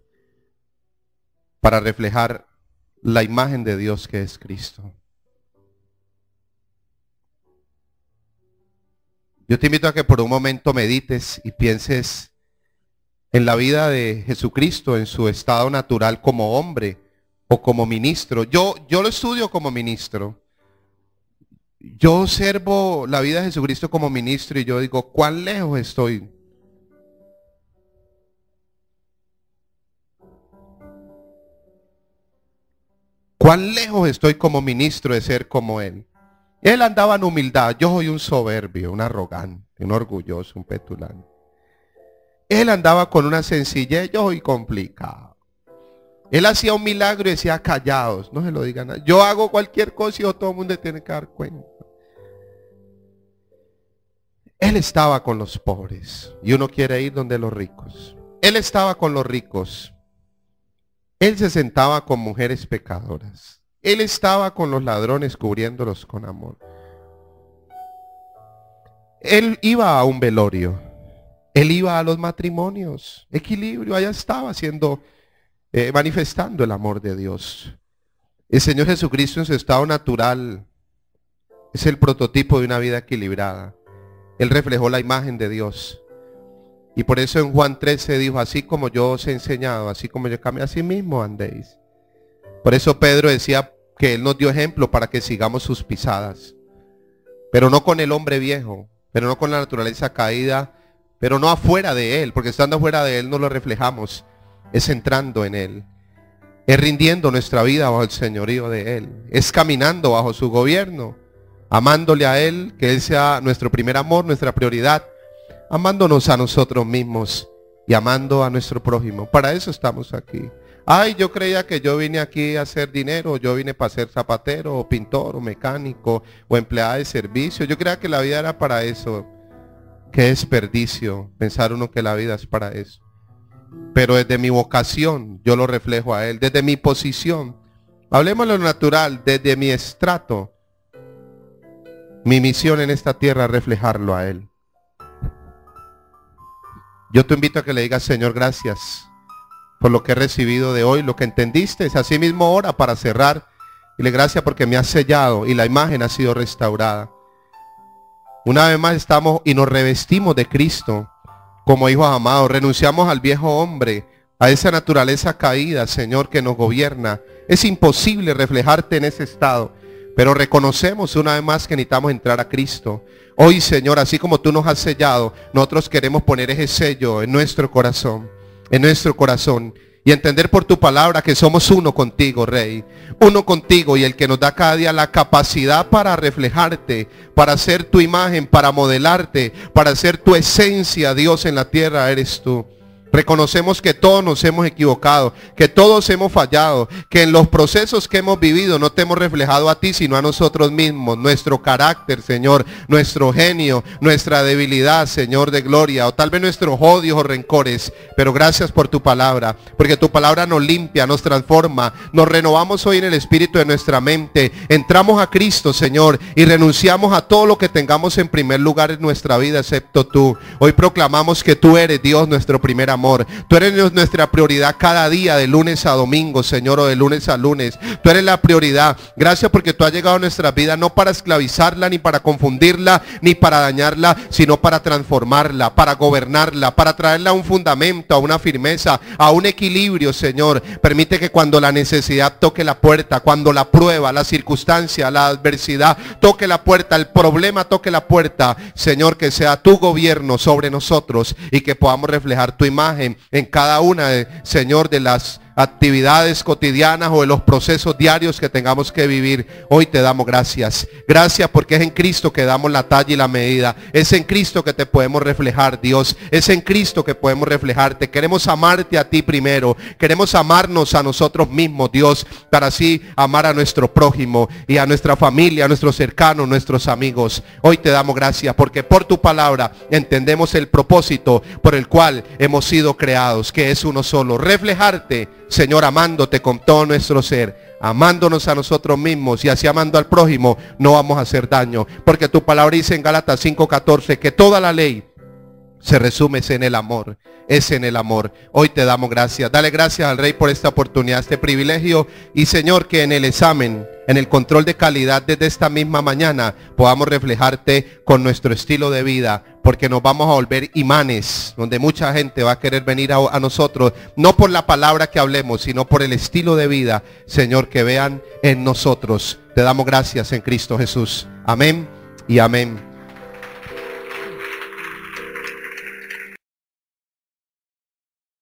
Para reflejar la imagen de Dios que es Cristo. Yo te invito a que por un momento medites y pienses en la vida de Jesucristo, en su estado natural como hombre o como ministro. Yo, yo lo estudio como ministro. Yo observo la vida de Jesucristo como ministro y yo digo, ¿cuán lejos estoy? ¿Cuán lejos estoy como ministro de ser como Él? Él andaba en humildad. Yo soy un soberbio, un arrogante, un orgulloso, un petulante. Él andaba con una sencillez y complicado. Él hacía un milagro y decía, callados, no se lo digan Yo hago cualquier cosa y todo el mundo tiene que dar cuenta. Él estaba con los pobres y uno quiere ir donde los ricos. Él estaba con los ricos. Él se sentaba con mujeres pecadoras. Él estaba con los ladrones cubriéndolos con amor. Él iba a un velorio. Él iba a los matrimonios, equilibrio, allá estaba haciendo, eh, manifestando el amor de Dios. El Señor Jesucristo en su estado natural es el prototipo de una vida equilibrada. Él reflejó la imagen de Dios. Y por eso en Juan 13 dijo, así como yo os he enseñado, así como yo cambié, sí mismo andéis. Por eso Pedro decía que Él nos dio ejemplo para que sigamos sus pisadas. Pero no con el hombre viejo, pero no con la naturaleza caída, pero no afuera de Él, porque estando afuera de Él no lo reflejamos, es entrando en Él, es rindiendo nuestra vida bajo el señorío de Él, es caminando bajo su gobierno, amándole a Él, que Él sea nuestro primer amor, nuestra prioridad, amándonos a nosotros mismos y amando a nuestro prójimo. Para eso estamos aquí. Ay, yo creía que yo vine aquí a hacer dinero, yo vine para ser zapatero, o pintor, o mecánico, o empleada de servicio. Yo creía que la vida era para eso qué desperdicio pensar uno que la vida es para eso. Pero desde mi vocación yo lo reflejo a Él, desde mi posición, hablemos lo natural, desde mi estrato, mi misión en esta tierra es reflejarlo a Él. Yo te invito a que le digas, Señor, gracias por lo que he recibido de hoy, lo que entendiste. Es así mismo hora para cerrar. Y le gracias porque me ha sellado y la imagen ha sido restaurada. Una vez más estamos y nos revestimos de Cristo como hijos amados. Renunciamos al viejo hombre, a esa naturaleza caída, Señor, que nos gobierna. Es imposible reflejarte en ese estado. Pero reconocemos una vez más que necesitamos entrar a Cristo. Hoy, Señor, así como tú nos has sellado, nosotros queremos poner ese sello en nuestro corazón, en nuestro corazón y entender por tu palabra que somos uno contigo, Rey. Uno contigo y el que nos da cada día la capacidad para reflejarte, para ser tu imagen, para modelarte, para ser tu esencia, Dios, en la tierra eres tú. Reconocemos que todos nos hemos equivocado, que todos hemos fallado, que en los procesos que hemos vivido no te hemos reflejado a ti, sino a nosotros mismos, nuestro carácter, Señor, nuestro genio, nuestra debilidad, Señor de gloria, o tal vez nuestros odios o rencores. Pero gracias por tu palabra, porque tu palabra nos limpia, nos transforma, nos renovamos hoy en el espíritu de nuestra mente, entramos a Cristo, Señor, y renunciamos a todo lo que tengamos en primer lugar en nuestra vida, excepto tú. Hoy proclamamos que tú eres Dios, nuestro primer amor Tú eres nuestra prioridad cada día, de lunes a domingo, Señor, o de lunes a lunes. Tú eres la prioridad. Gracias porque tú has llegado a nuestra vida no para esclavizarla, ni para confundirla, ni para dañarla, sino para transformarla, para gobernarla, para traerla a un fundamento, a una firmeza, a un equilibrio, Señor. Permite que cuando la necesidad toque la puerta, cuando la prueba, la circunstancia, la adversidad toque la puerta, el problema toque la puerta, Señor, que sea tu gobierno sobre nosotros y que podamos reflejar tu imagen en, cada una, eh, Señor, de las actividades cotidianas o de los procesos diarios que tengamos que vivir. Hoy te damos gracias. Gracias porque es en Cristo que damos la talla y la medida. Es en Cristo que te podemos reflejar, Dios. Es en Cristo que podemos reflejarte. Queremos amarte a ti primero. Queremos amarnos a nosotros mismos, Dios, para así amar a nuestro prójimo y a nuestra familia, a nuestros cercanos, nuestros amigos. Hoy te damos gracias porque por tu palabra entendemos el propósito por el cual hemos sido creados, que es uno solo, reflejarte Señor, amándote con todo nuestro ser, amándonos a nosotros mismos y así amando al prójimo, no vamos a hacer daño. Porque tu palabra dice en Galatas 5:14 que toda la ley se resume en el amor, es en el amor. Hoy te damos gracias. Dale gracias al Rey por esta oportunidad, este privilegio. Y Señor, que en el examen, en el control de calidad desde esta misma mañana, podamos reflejarte con nuestro estilo de vida, porque nos vamos a volver imanes, donde mucha gente va a querer venir a, nosotros, no por la palabra que hablemos, sino por el estilo de vida, Señor, que vean en nosotros. Te damos gracias en Cristo Jesús. Amén y amén.